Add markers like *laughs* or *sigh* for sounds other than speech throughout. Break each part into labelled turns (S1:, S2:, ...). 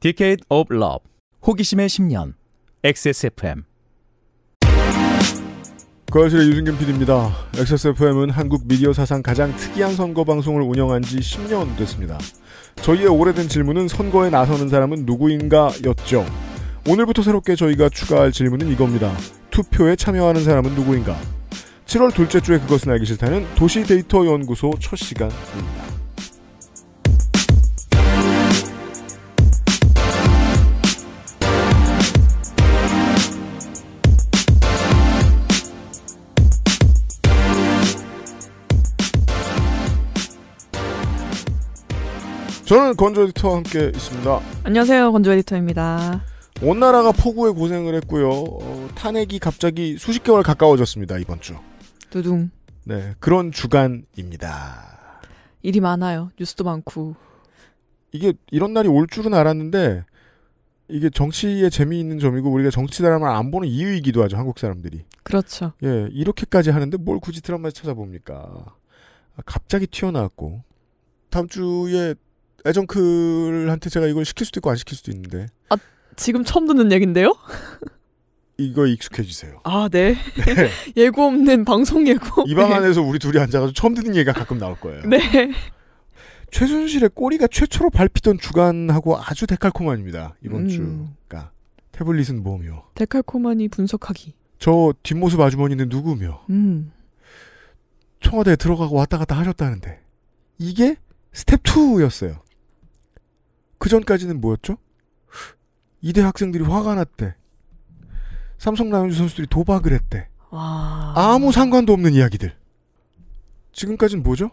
S1: Decade of Love 호기심의 10년 XSFM 거실의 유승균 PD입니다. XSFM은 한국 미디어 사상 가장 특이한 선거 방송을 운영한 지 10년 됐습니다. 저희의 오래된 질문은 선거에 나서는 사람은 누구인가였죠. 오늘부터 새롭게 저희가 추가할 질문은 이겁니다. 투표에 참여하는 사람은 누구인가? 7월 둘째 주에 그것은 알기 싫다는 도시데이터연구소 첫 시간입니다. 저는 건조 에디터와 함께 있습니다.
S2: 안녕하세요. 건조 에디터입니다.
S1: 온 나라가 폭우에 고생을 했고요. 어, 탄핵이 갑자기 수십 개월 가까워졌습니다. 이번 주. 두둥. 네, 그런 주간입니다.
S2: 일이 많아요. 뉴스도 많고.
S1: 이게 이런 날이 올 줄은 알았는데 이게 정치에 재미있는 점이고 우리가 정치 드라마를 안 보는 이유이기도 하죠. 한국 사람들이. 그렇죠. 예, 이렇게까지 하는데 뭘 굳이 드라마에 찾아봅니까? 아, 갑자기 튀어나왔고 다음 주에 에정클한테 제가 이걸 시킬 수도 있고 안 시킬 수도 있는데. 아 지금 처음 듣는 얘긴데요? 이거 익숙해지세요. 아 네. 네. *laughs* 예고 없는 방송 예고. 이방 *laughs* 네. 안에서 우리 둘이 앉아가지고 처음 듣는 얘기가 가끔 나올 거예요. 네. 최순실의 꼬리가 최초로 밟히던 주간하고 아주 데칼코만입니다. 이번 음. 주가 태블릿은 뭐며? 데칼코만이 분석하기. 저 뒷모습 아주머니는 누구며? 음. 청와대에 들어가고 왔다 갔다 하셨다는데 이게 스텝 2였어요. 그 전까지는 뭐였죠? 이대 학생들이 화가 났대. 삼성 라운온즈 선수들이 도박을 했대.
S2: 와...
S1: 아무 상관도 없는 이야기들. 지금까지는 뭐죠?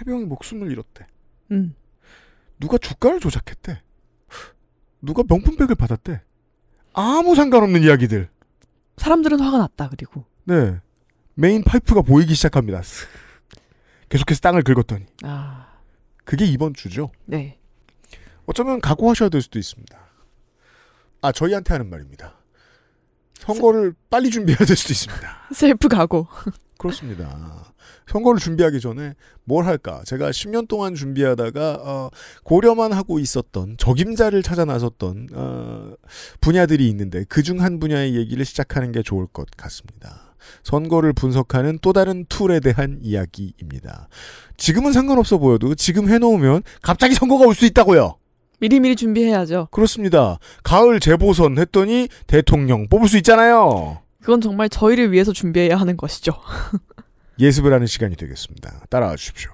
S1: 해병이 목숨을 잃었대. 음. 누가 주가를 조작했대. 누가 명품백을 받았대. 아무 상관없는 이야기들.
S2: 사람들은 화가 났다 그리고.
S1: 네. 메인 파이프가 보이기 시작합니다. *laughs* 계속해서 땅을 긁었더니. 아. 그게 이번 주죠. 네. 어쩌면 각오하셔야 될 수도 있습니다. 아 저희한테 하는 말입니다. 선거를 세... 빨리 준비해야 될 수도 있습니다. *laughs* 셀프 각오. *laughs* 그렇습니다. 선거를 준비하기 전에 뭘 할까? 제가 10년 동안 준비하다가 어, 고려만 하고 있었던 적임자를 찾아 나섰던 어, 분야들이 있는데 그 중 한 분야의 얘기를 시작하는 게 좋을 것 같습니다. 선거를 분석하는 또 다른 툴에 대한 이야기입니다. 지금은 상관없어 보여도 지금 해놓으면 갑자기 선거가 올 수 있다고요. 미리미리
S2: 준비해야죠.
S1: 그렇습니다. 가을 재보선 했더니 대통령 뽑을 수 있잖아요. 그건 정말 저희를 위해서 준비해야 하는 것이죠. *laughs* 예습을 하는 시간이 되겠습니다. 따라와 주십시오.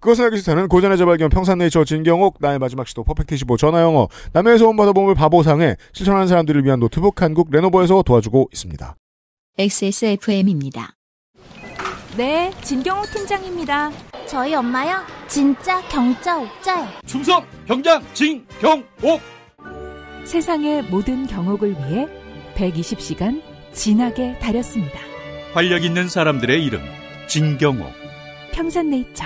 S1: 그것은 알기 싫다는 고전의 재발견 평산네이처 진경옥 나의 마지막 시도 퍼펙트 15 전화영어 남해에서 온 바다 보물 바보상에 실천하는 사람들을 위한 노트북 한국 레노버에서 도와주고 있습니다.
S2: XSFM입니다. 네, 진경호 팀장입니다. 저희 엄마요? 진짜 경자 옥자요. 충성 경장 진경옥. 세상의 모든 경옥을 위해 120시간
S3: 진하게 다렸습니다. 활력 있는 사람들의 이름 진경옥. 평산네이처.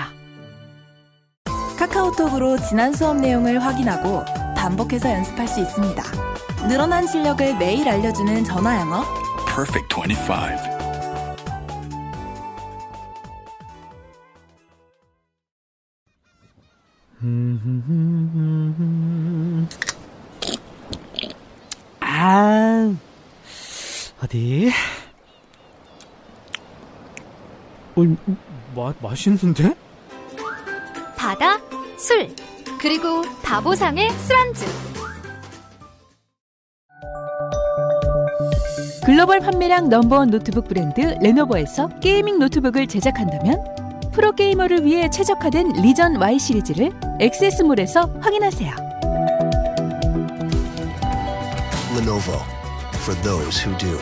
S3: 카카오톡으로 지난 수업 내용을 확인하고
S2: 반복해서 연습할 수 있습니다. 늘어난 실력을 매일 알려주는 전화 영어.
S3: Perfect
S1: 25. 아,
S2: 어디? 어,
S3: 마,
S1: 맛있는데?
S2: 바다, 술, 그리고 바보상의
S1: 술안주. 글로벌
S2: 판매량 넘버원 노트북 브랜드 레노버에서 게이밍 노트북을 제작한다면? 프로게이머를 위해 최적화된 리전 Y 시리즈를 액세스몰에서 확인하세요.
S1: Lenovo for those who do.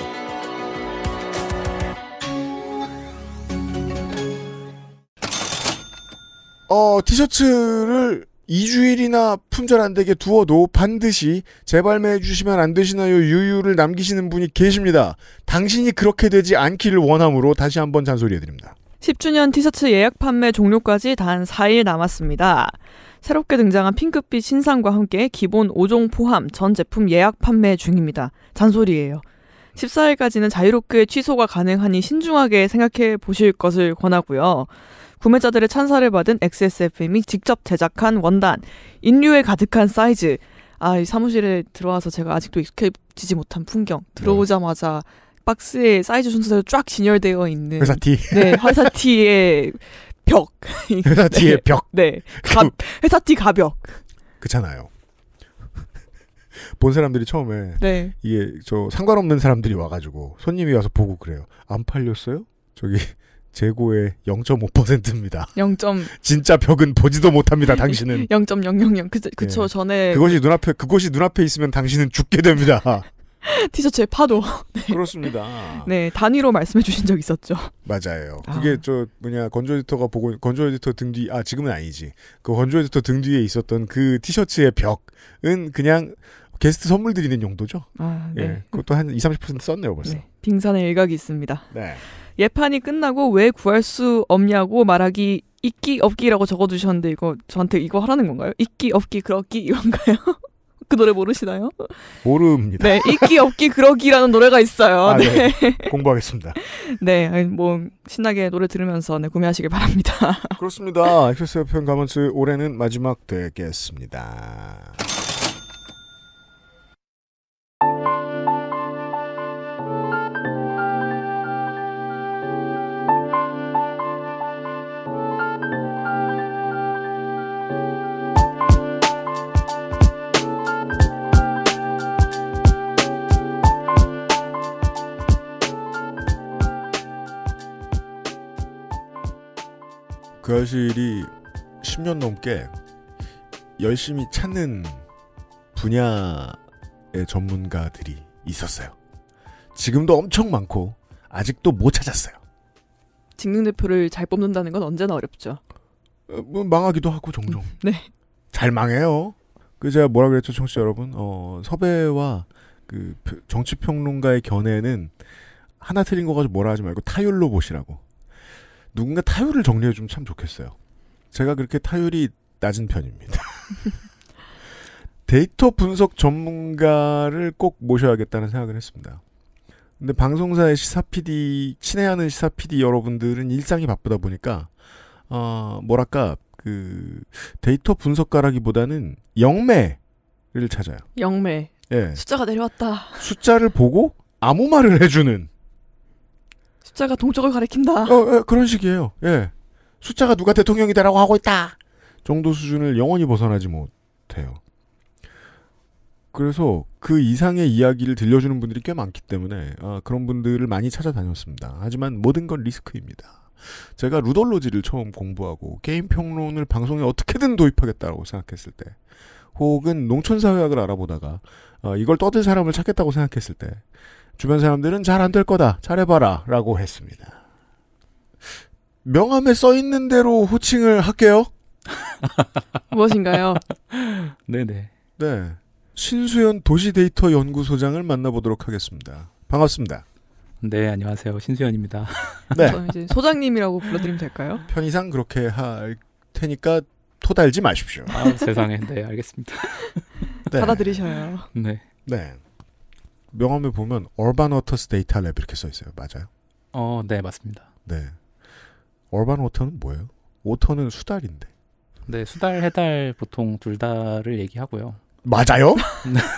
S1: 어, 티셔츠를 2주일이나 품절 안 되게 두어도 반드시 재발매해 주시면 안 되시나요? 유유를 남기시는 분이 계십니다. 당신이 그렇게 되지 않기를 원함으로 다시 한번 잔소리해 드립니다.
S2: 10주년 티셔츠 예약 판매 종료까지 단 4일 남았습니다. 새롭게 등장한 핑크빛 신상과 함께 기본 5종 포함 전 제품 예약 판매 중입니다. 잔소리예요. 14일까지는 자유롭게 취소가 가능하니 신중하게 생각해 보실 것을 권하고요. 구매자들의 찬사를 받은 XSFM이 직접 제작한 원단, 인류에 가득한 사이즈, 아, 이 사무실에 들어와서 제가 아직도 익숙해지지 못한 풍경, 들어오자마자 네. 박스의 사이즈 순서대로 쫙 진열되어 있는 회사 티. 네, 회사 티의 벽. *laughs* 회사 티의 네, 벽. 네. 가, 그 회사 티 가벽.
S1: 그렇잖아요. 본 사람들이 처음에 네. 이게 저 상관없는 사람들이 와가지고 손님이 와서 보고 그래요. 안 팔렸어요? 저기 재고의 0.5%입니다. 0. 진짜 벽은 보지도 못합니다. 당신은
S2: 0.000 *laughs* 그, 그쵸 예. 전에 그것이
S1: 눈앞에 그것이 눈앞에 있으면 당신은 죽게 됩니다.
S2: *laughs* 티셔츠의 파도. *laughs* 네.
S1: 그렇습니다.
S2: 네, 단위로 말씀해 주신 적 있었죠.
S1: 맞아요. 아. 그게 아. 저 뭐냐 건조 에디터가 보고 건조 에디터 등 뒤 아 지금은 아니지. 그 건조 에디터 등 뒤에 있었던 그 티셔츠의 벽은 그냥 게스트 선물 드리는 용도죠. 아, 예, 네. 예, 그것도 한 2, 0 30% 썼네요, 벌써. 네.
S2: 빙산의 일각이 있습니다. 네. 예판이 끝나고 왜 구할 수 없냐고 말하기 있기 없기라고 적어주셨는데 이거 저한테 이거 하라는 건가요? 있기 없기 그렇기 이건가요? *laughs* 그 노래 모르시나요? 모릅니다. 네, 있기 없기 그러기라는 노래가 있어요. 아, 네. 네.
S1: 공부하겠습니다.
S2: 네, 뭐 신나게 노래 들으면서 네, 구매하시길 바랍니다.
S1: 그렇습니다. 엑소스 편가만 올해는 마지막 되겠습니다. 그 아실이 10년 넘게 열심히 찾는 분야의 전문가들이 있었어요. 지금도 엄청 많고 아직도 못 찾았어요.
S2: 직능 대표를 잘 뽑는다는 건 언제나 어렵죠.
S1: 어, 뭐 망하기도 하고 종종. 음, 네. 잘 망해요. 그 제가 뭐라 그랬죠, 청취자 여러분? 어, 섭외와 그 정치 평론가의 견해는 하나 틀린 거 가지고 뭐라 하지 말고 타율로 보시라고. 누군가 타율을 정리해 주면 참 좋겠어요. 제가 그렇게 타율이 낮은 편입니다. *laughs* 데이터 분석 전문가를 꼭 모셔야겠다는 생각을 했습니다. 근데 방송사의 시사 PD 친애하는 시사 PD 여러분들은 일상이 바쁘다 보니까 어, 뭐랄까 그 데이터 분석가라기보다는 영매를 찾아요. 영매. 예. 숫자가
S2: 내려왔다.
S1: 숫자를 보고 아무 말을 해주는 숫자가 동쪽을 가리킨다. 어, 예, 그런 식이에요. 예. 숫자가 누가 대통령이다라고 하고 있다. 정도 수준을 영원히 벗어나지 못해요. 그래서 그 이상의 이야기를 들려주는 분들이 꽤 많기 때문에 아, 그런 분들을 많이 찾아다녔습니다. 하지만 모든 건 리스크입니다. 제가 루돌로지를 처음 공부하고 게임 평론을 방송에 어떻게든 도입하겠다고 생각했을 때 혹은 농촌사회학을 알아보다가 아, 이걸 떠들 사람을 찾겠다고 생각했을 때 주변 사람들은 잘 안 될 거다. 잘해봐라. 라고 했습니다. 명함에 써 있는 대로 호칭을 할게요. *laughs* 무엇인가요? 네네. 네. 신수연 도시데이터 연구소장을 만나보도록 하겠습니다. 반갑습니다. 네, 안녕하세요. 신수연입니다. *laughs* 네. 이제 소장님이라고 불러드리면 될까요? 편의상 그렇게 할 테니까 토달지 마십시오. 아, 세상에. 네, 알겠습니다. 네. 받아들이셔요. 네. 네. 명함에 보면 얼반 워터스 데이터 랩 이렇게 써 있어요. 맞아요?
S3: 어, 네, 맞습니다. 네.
S1: 얼반 워터는
S3: 뭐예요? 오터는 수달인데. 네, 수달, 해달 보통 둘 다를 얘기하고요. 맞아요?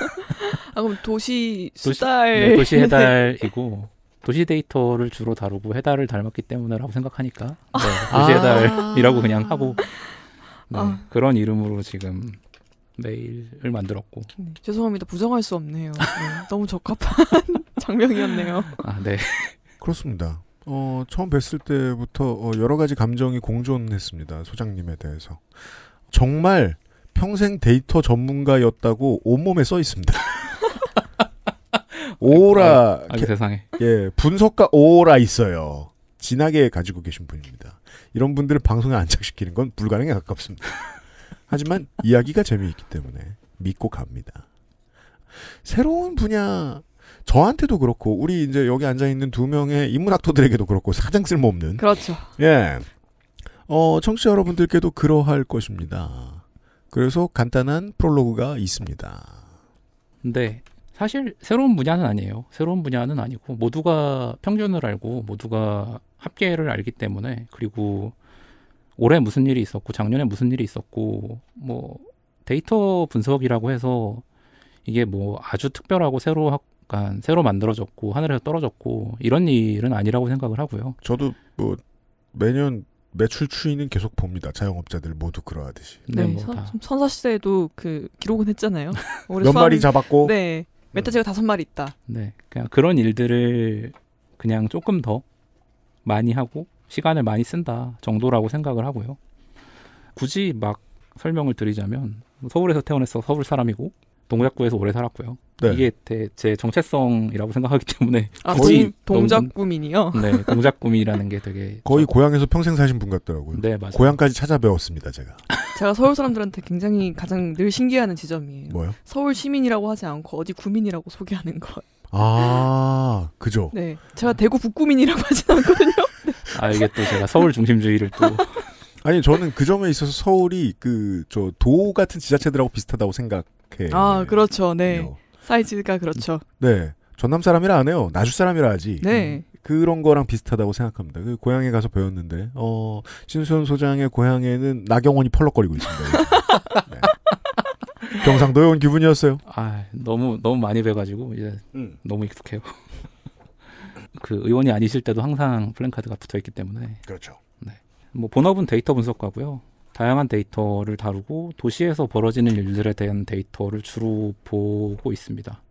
S2: *laughs* 아, 그럼 도시 수달. 도시, 네, 도시 *laughs* 네.
S3: 해달이고 도시 데이터를 주로 다루고 해달을 닮았기 때문에라고 생각하니까 네, 아. 도시 해달이라고 그냥 하고 아. 네, 아. 그런 이름으로 지금 메일을 만들었고. 네,
S2: 죄송합니다. 부정할 수 없네요. 네, 너무 적합한 *laughs* 장면이었네요.
S3: 아, 네.
S1: 그렇습니다. 어, 처음 뵀을 때부터 어, 여러 가지 감정이 공존했습니다. 소장님에 대해서. 정말 평생 데이터 전문가였다고 온몸에 써 있습니다. *laughs* 오라. 세상에. 예, 분석가 오라 있어요. 진하게 가지고 계신 분입니다. 이런 분들을 방송에 안착시키는 건 불가능에 가깝습니다. 하지만 이야기가 재미있기 때문에 믿고 갑니다. 새로운 분야 저한테도 그렇고 우리 이제 여기 앉아 있는 두 명의 인문학도들에게도 그렇고 가장 쓸모없는 그렇죠. 예. 어, 청취자 여러분들께도 그러할 것입니다. 그래서 간단한 프롤로그가 있습니다.
S3: 네. 사실 새로운 분야는 아니에요. 새로운 분야는 아니고 모두가 평균을 알고 모두가 합계를 알기 때문에 그리고 올해 무슨 일이 있었고 작년에 무슨 일이 있었고 뭐 데이터 분석이라고 해서 이게 뭐 아주 특별하고 새로 학, 그 새로 만들어졌고 하늘에서 떨어졌고 이런 일은 아니라고 생각을 하고요. 저도
S1: 뭐 매년 매출 추이는 계속 봅니다. 자영업자들 모두 그러하듯이. 네, 네 뭐 선,
S2: 선사 시대에도 그 기록은 했잖아요. *laughs* 몇 수학, 마리 잡았고. 네, 메타제가 네. 다섯 마리 있다.
S3: 네, 그냥 그런 일들을 그냥 조금 더 많이 하고 시간을 많이 쓴다 정도라고 생각을 하고요. 굳이 막 설명을 드리자면 서울에서 태어났어 서울 사람이고 동작구에서 오래 살았고요. 네. 이게 대, 제 정체성이라고 생각하기 때문에 아, 거의 동작구민이요. 네, 동작구민이라는 게 되게
S1: 거의 저, 고향에서 평생 사신 분 같더라고요.
S3: 네, 맞아요. 고향까지
S1: 찾아배웠습니다, 제가.
S2: 제가 서울 사람들한테 굉장히 가장 늘신기하는 지점이에요. 뭐요? 서울 시민이라고 하지 않고 어디 구민이라고 소개하는 것.
S3: 아, 그죠.
S2: 네, 제가 대구 북구민이라고 하진 않거든요.
S3: 아 이게 또 제가 서울 중심주의를 또 *laughs*
S1: 아니 저는 그 점에 있어서 서울이 그 저 도 같은 지자체들하고 비슷하다고 생각해.
S2: 아 그렇죠, 네 사이즈가 그렇죠.
S1: 네 전남 사람이라 안 해요. 나주 사람이라 하지. 네. 음, 그런 거랑 비슷하다고 생각합니다. 그 고향에 가서 배웠는데 어 신수현 소장의 고향에는 나경원이 펄럭거리고 있습니다. *laughs* 네. 경상도에 온
S3: 기분이었어요. 아 너무 너무 많이 배가지고 이제 음. 너무 익숙해요. 그 의원이 아니실 때도 항상 플랜카드가 붙어 있기 때문에 그렇죠. 네. 뭐 본업은 데이터 분석가고요. 다양한 데이터를 다루고 도시에서 벌어지는 일들에 대한 데이터를 주로 보고 있습니다.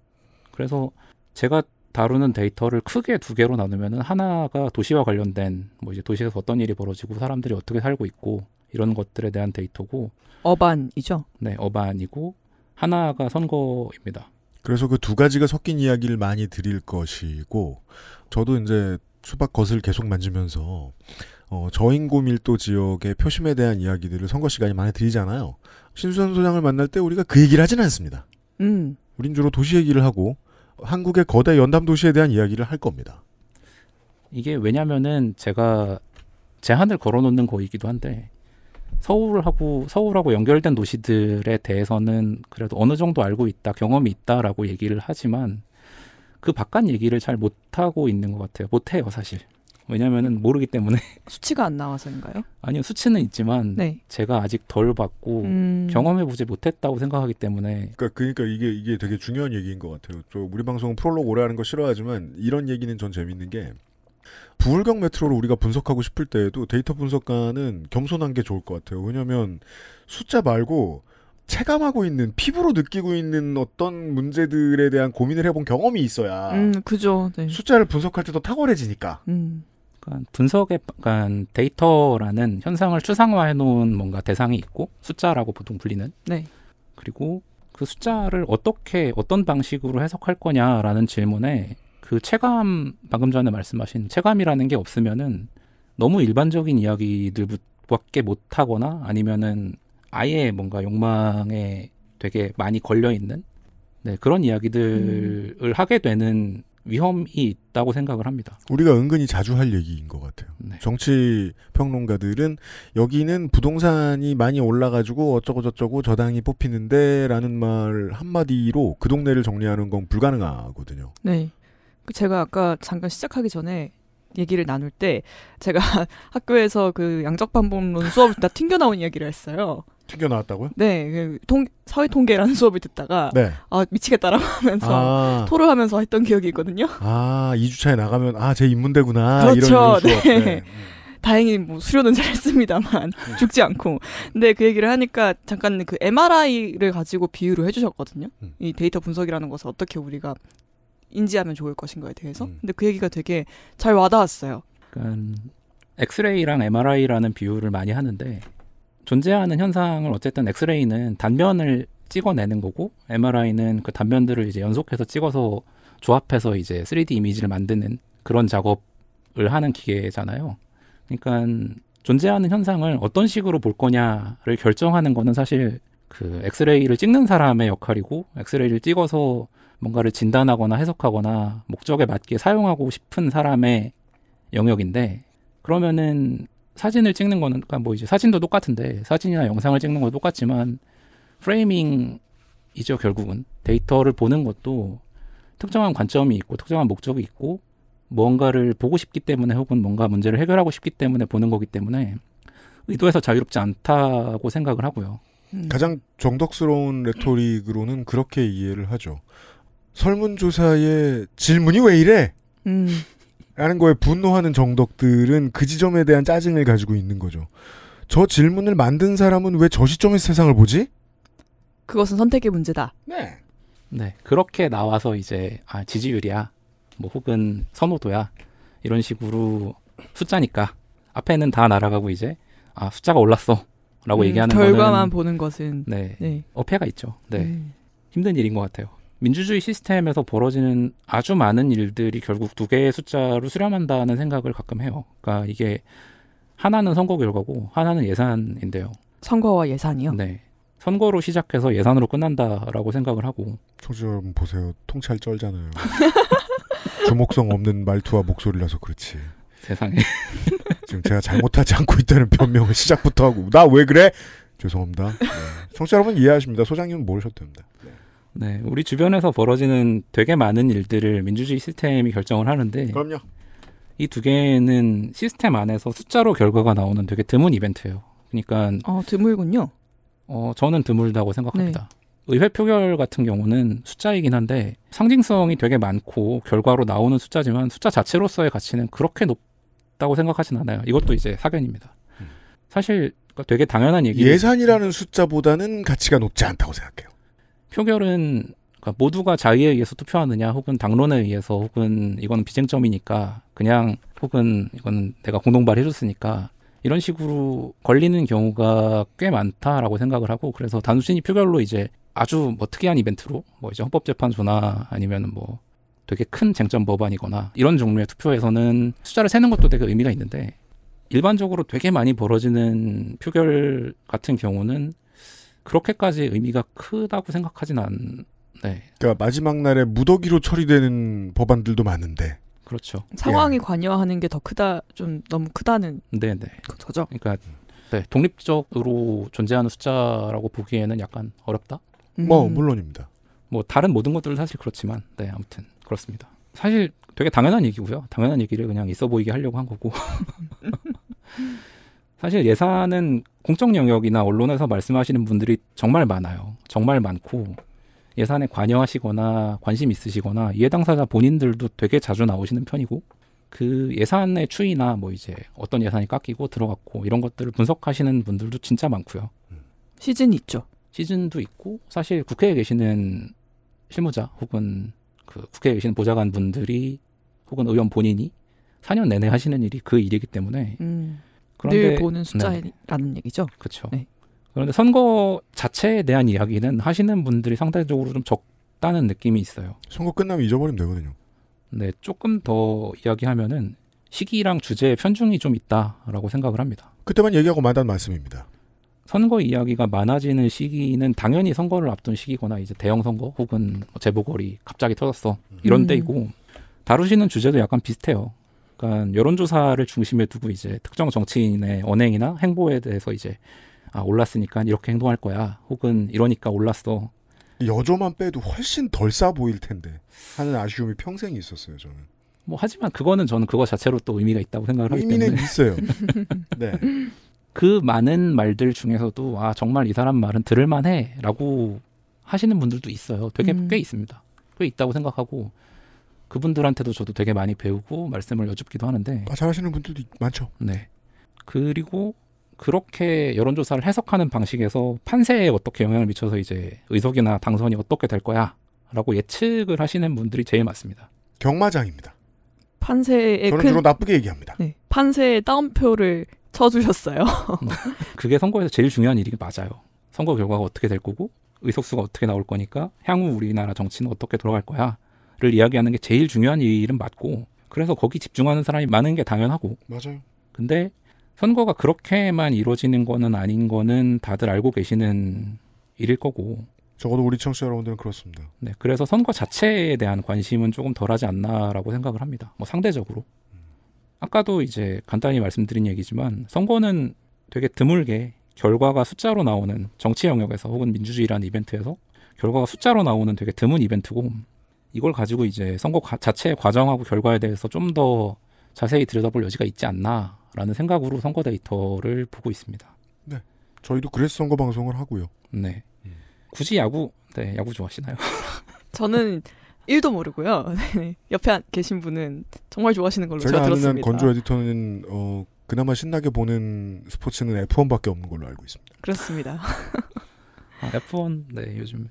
S3: 그래서 제가 다루는 데이터를 크게 두 개로 나누면 하나가 도시와 관련된 뭐 이제 도시에서 어떤 일이 벌어지고 사람들이 어떻게 살고 있고 이런 것들에 대한 데이터고 어반이죠. 네, 어반이고 하나가 선거입니다.
S1: 그래서 그 두 가지가 섞인 이야기를 많이 드릴 것이고 저도 이제 수박 겉을 계속 만지면서 어, 저인구 밀도 지역의 표심에 대한 이야기들을 선거 시간이 많이 드리잖아요. 신수현 소장을 만날 때 우리가 그 얘기를 하진 않습니다. 음. 우린 주로 도시 얘기를 하고 한국의 거대 연담 도시에 대한 이야기를 할 겁니다.
S3: 이게 왜냐면은 제가 제한을 걸어놓는 거이기도 한데 서울하고 서울하고 연결된 도시들에 대해서는 그래도 어느 정도 알고 있다, 경험이 있다라고 얘기를 하지만 그 바깥 얘기를 잘 못 하고 있는 것 같아요. 못 해요, 사실. 왜냐면은 모르기 때문에 *laughs*
S2: 수치가 안 나와서인가요?
S3: 아니요, 수치는 있지만 네. 제가 아직 덜 봤고 음... 경험해 보지 못했다고 생각하기 때문에 그러니까,
S1: 그러니까 이게 이게 되게 중요한 얘기인 것 같아요. 저 우리 방송 프롤로그 오래 하는 거 싫어하지만 이런 얘기는 전 재밌는 게 부울경 메트로를 우리가 분석하고 싶을 때에도 데이터 분석가는 겸손한 게 좋을 것 같아요. 왜냐하면 숫자 말고 체감하고 있는 피부로 느끼고 있는 어떤 문제들에 대한 고민을 해본 경험이 있어야. 음, 그죠. 네. 숫자를 분석할
S3: 때도 탁월해지니까. 음. 그러니까 분석에 그간 그러니까 데이터라는 현상을 추상화해 놓은 뭔가 대상이 있고 숫자라고 보통 불리는. 네. 그리고 그 숫자를 어떻게 어떤 방식으로 해석할 거냐라는 질문에 그 체감 방금 전에 말씀하신 체감이라는 게 없으면은 너무 일반적인 이야기들밖에 못 하거나 아니면은 아예 뭔가 욕망에 되게 많이 걸려 있는 네, 그런 이야기들을 음. 하게 되는 위험이 있다고 생각을 합니다.
S1: 우리가 은근히 자주 할 얘기인 것 같아요. 네. 정치 평론가들은 여기는 부동산이 많이 올라가지고 어쩌고 저쩌고 저당이 뽑히는데라는 말 한마디로 그 동네를 정리하는 건 불가능하거든요.
S2: 네. 그 제가 아까 잠깐 시작하기 전에 얘기를 나눌 때 제가 *laughs* 학교에서 그 양적반복론 수업을 다 튕겨 나온 이야기를 했어요.
S1: 튕겨 나왔다고요?
S2: 네, 그 통, 사회 통계라는 수업을 듣다가 네. 아 미치겠다라고 *laughs* 하면서 아. 토로하면서 했던 기억이 있거든요.
S1: 아, 2주차에 나가면 아, 제입문대구나 그렇죠. 이런, 이런 네. 네.
S2: 음. 다행히 뭐 수료는 잘했습니다만 네. *laughs* 죽지 않고. 근데 그 얘기를 하니까 잠깐 그 MRI를 가지고 비유를 해주셨거든요. 음. 이 데이터 분석이라는 것을 어떻게 우리가 인지하면 좋을 것인가에 대해서. 음. 근데 그 얘기가
S3: 되게 잘
S2: 와닿았어요.
S3: 약간 그러니까 엑스레이랑 MRI라는 비유를 많이 하는데 존재하는 현상을 어쨌든 엑스레이는 단면을 찍어내는 거고 MRI는 그 단면들을 이제 연속해서 찍어서 조합해서 이제 3D 이미지를 만드는 그런 작업을 하는 기계잖아요. 그러니까 존재하는 현상을 어떤 식으로 볼 거냐를 결정하는 거는 사실 그 엑스레이를 찍는 사람의 역할이고 엑스레이를 찍어서 뭔가를 진단하거나 해석하거나 목적에 맞게 사용하고 싶은 사람의 영역인데 그러면은 사진을 찍는 거는 그니까뭐 이제 사진도 똑같은데 사진이나 영상을 찍는 건 똑같지만 프레이밍이죠 결국은 데이터를 보는 것도 특정한 관점이 있고 특정한 목적이 있고 뭔가를 보고 싶기 때문에 혹은 뭔가 문제를 해결하고 싶기 때문에 보는 거기 때문에 의도에서 자유롭지 않다고 생각을 하고요. 음. 가장 정덕스러운 레토릭으로는
S1: 그렇게 이해를 하죠. 설문조사의 질문이 왜 이래? 음. 라는 거에 분노하는 정덕들은 그 지점에 대한 짜증을 가지고 있는 거죠. 저 질문을 만든 사람은 왜 저 시점에서 세상을 보지?
S2: 그것은 선택의 문제다. 네.
S3: 네. 그렇게 나와서 이제 아, 지지율이야. 뭐 혹은 선호도야. 이런 식으로 숫자니까 앞에는 다 날아가고 이제 아, 숫자가 올랐어. 라고 음, 얘기하는 결과만 거는 결과만 보는 것은 네. 네. 어폐가 있죠. 네. 음. 힘든 일인 것 같아요. 민주주의 시스템에서 벌어지는 아주 많은 일들이 결국 두 개의 숫자로 수렴한다는 생각을 가끔 해요. 그러니까 이게 하나는 선거 결과고 하나는 예산인데요.
S2: 선거와 예산이요?
S3: 네. 선거로 시작해서 예산으로 끝난다라고 생각을 하고.
S1: 청취자분 보세요. 통찰 쩔잖아요. *laughs* 주목성 없는 말투와 목소리라서 그렇지. 세상에. *laughs* 지금 제가 잘못하지 않고 있다는 변명을 시작부터 하고 나 왜 그래? 죄송합니다. 네. 청취자 여러분 이해하십니다. 소장님은 모르셔도 됩니다.
S3: 네. 네, 우리 주변에서 벌어지는 되게 많은 일들을 민주주의 시스템이 결정을 하는데 그럼요. 이 두 개는 시스템 안에서 숫자로 결과가 나오는 되게 드문 이벤트예요. 그러니까 어, 드물군요. 어, 저는 드물다고 생각합니다. 네. 의회 표결 같은 경우는 숫자이긴 한데 상징성이 되게 많고 결과로 나오는 숫자지만 숫자 자체로서의 가치는 그렇게 높다고 생각하진 않아요. 이것도 이제 사견입니다. 음. 사실 그러니까 되게 당연한 얘기 예산이라는 숫자보다는 가치가 높지 않다고 생각해요. 표결은 그러니까 모두가 자의에 의해서 투표하느냐 혹은 당론에 의해서 혹은 이건 비쟁점이니까 그냥 혹은 이건 내가 공동발 해줬으니까 이런 식으로 걸리는 경우가 꽤 많다라고 생각을 하고 그래서 단순히 표결로 이제 아주 뭐 특이한 이벤트로 뭐 이제 헌법재판소나 아니면 뭐 되게 큰 쟁점 법안이거나 이런 종류의 투표에서는 숫자를 세는 것도 되게 의미가 있는데 일반적으로 되게 많이 벌어지는 표결 같은 경우는 그렇게까지 의미가 크다고 생각하진 않.
S1: 네. 그러니까 마지막 날에 무더기로 처리되는 법안들도 많은데.
S3: 그렇죠.
S2: 상황이 예. 관여하는 게 더 크다, 좀 너무 크다는.
S3: 네네. 네. 거죠. 그러니까 네, 독립적으로 존재하는 숫자라고 보기에는 약간 어렵다. 음. 뭐 물론입니다. 뭐 다른 모든 것들은 사실 그렇지만, 네 아무튼 그렇습니다. 사실 되게 당연한 얘기고요. 당연한 얘기를 그냥 있어 보이게 하려고 한 거고. *laughs* 사실 예산은 공적 영역이나 언론에서 말씀하시는 분들이 정말 많아요. 정말 많고 예산에 관여하시거나 관심 있으시거나 이해당사자 본인들도 되게 자주 나오시는 편이고 그 예산의 추이나 뭐 이제 어떤 예산이 깎이고 들어갔고 이런 것들을 분석하시는 분들도 진짜 많고요. 시즌 있죠. 시즌도 있고 사실 국회에 계시는 실무자 혹은 그 국회에 계시는 보좌관 분들이 혹은 의원 본인이 4년 내내 하시는 일이 그 일이기 때문에 음. 그런데 보는 숫자라는 네. 얘기죠. 그렇죠. 네. 그런데 선거 자체에 대한 이야기는 하시는 분들이 상대적으로 좀 적다는 느낌이 있어요. 선거 끝나면 잊어버리면 되거든요. 네, 조금 더 이야기하면은 시기랑 주제에 편중이 좀 있다라고 생각을 합니다. 그때만 얘기하고 말만는 말씀입니다. 선거 이야기가 많아지는 시기는 당연히 선거를 앞둔 시기거나 이제 대형 선거 혹은 뭐 재보궐이 갑자기 터졌어 이런 음. 때이고 다루시는 주제도 약간 비슷해요. 약간 여론조사를 중심에 두고 이제 특정 정치인의 언행이나 행보에 대해서 이제 아 올랐으니까 이렇게 행동할 거야 혹은 이러니까 올랐어 여조만 빼도 훨씬 덜 싸 보일 텐데 하는 아쉬움이 평생 있었어요 저는 뭐 하지만 그거는 저는 그거 자체로 또 의미가 있다고 생각을 하기 때문에 의미는 있어요 *laughs* 네. 그 많은 말들 중에서도 아 정말 이 사람 말은 들을 만해라고 하시는 분들도 있어요 되게 음. 꽤 있습니다 꽤 있다고 생각하고 그분들한테도 저도 되게 많이 배우고 말씀을 여쭙기도 하는데 아, 잘하시는 분들도 많죠. 네. 그리고 그렇게 여론조사를 해석하는 방식에서 판세에 어떻게 영향을 미쳐서 이제 의석이나 당선이 어떻게 될 거야라고 예측을 하시는 분들이 제일 많습니다. 경마장입니다.
S2: 판세에 저는 큰... 주로 나쁘게
S3: 얘기합니다. 네.
S2: 판세에 다운표를 쳐주셨어요. *laughs* 네.
S3: 그게 선거에서 제일 중요한 일이 맞아요. 선거 결과가 어떻게 될 거고 의석수가 어떻게 나올 거니까 향후 우리나라 정치는 어떻게 돌아갈 거야 이야기하는 게 제일 중요한 일은 맞고 그래서 거기 집중하는 사람이 많은 게 당연하고 맞아요. 근데 선거가 그렇게만 이루어지는 거는 아닌 거는 다들 알고 계시는 일일 거고 적어도 우리 청취자 여러분들은 그렇습니다. 네, 그래서 선거 자체에 대한 관심은 조금 덜하지 않나라고 생각을 합니다. 뭐 상대적으로 아까도 이제 간단히 말씀드린 얘기지만 선거는 되게 드물게 결과가 숫자로 나오는 정치 영역에서 혹은 민주주의라는 이벤트에서 결과가 숫자로 나오는 되게 드문 이벤트고 이걸 가지고 이제 선거 자체의 과정하고 결과에 대해서 좀 더 자세히 들여다볼 여지가 있지 않나라는 생각으로 선거 데이터를 보고 있습니다. 네, 저희도 그래서 선거 방송을 하고요. 네, 음. 굳이 야구, 네, 야구 좋아하시나요?
S1: *laughs*
S2: 저는 1도 모르고요. *laughs* 네. 옆에 계신 분은 정말 좋아하시는
S3: 걸로 제가, 제가 들었습니다. 제가 아는 건조
S1: 에디터는 어, 그나마 신나게 보는 스포츠는 F1밖에 없는 걸로 알고 있습니다.
S3: 그렇습니다. *laughs* 아, F1 네 요즘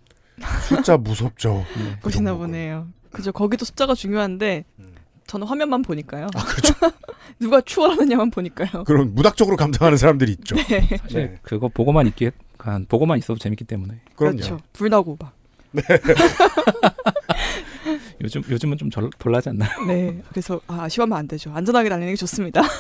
S1: 숫자 무섭죠. 네.
S2: 보시나 보네요. 그죠. 거기도 숫자가 중요한데 음. 저는 화면만 보니까요. 아, 그렇죠. *laughs* 누가 추월하느냐만 보니까요. 그런
S3: 무닥적으로 감당하는 사람들이 있죠. 네. 사실 네. 그거 보고만 있기 보고만 있어도 재밌기 때문에. 그럼요. 그렇죠. 불나고 막. 네. *laughs* 요즘 요즘은 좀 덜, 덜 나지 않나요?
S2: 네. 그래서 아, 아쉬워하면 안 되죠. 안전하게 달리는 게 좋습니다. *laughs*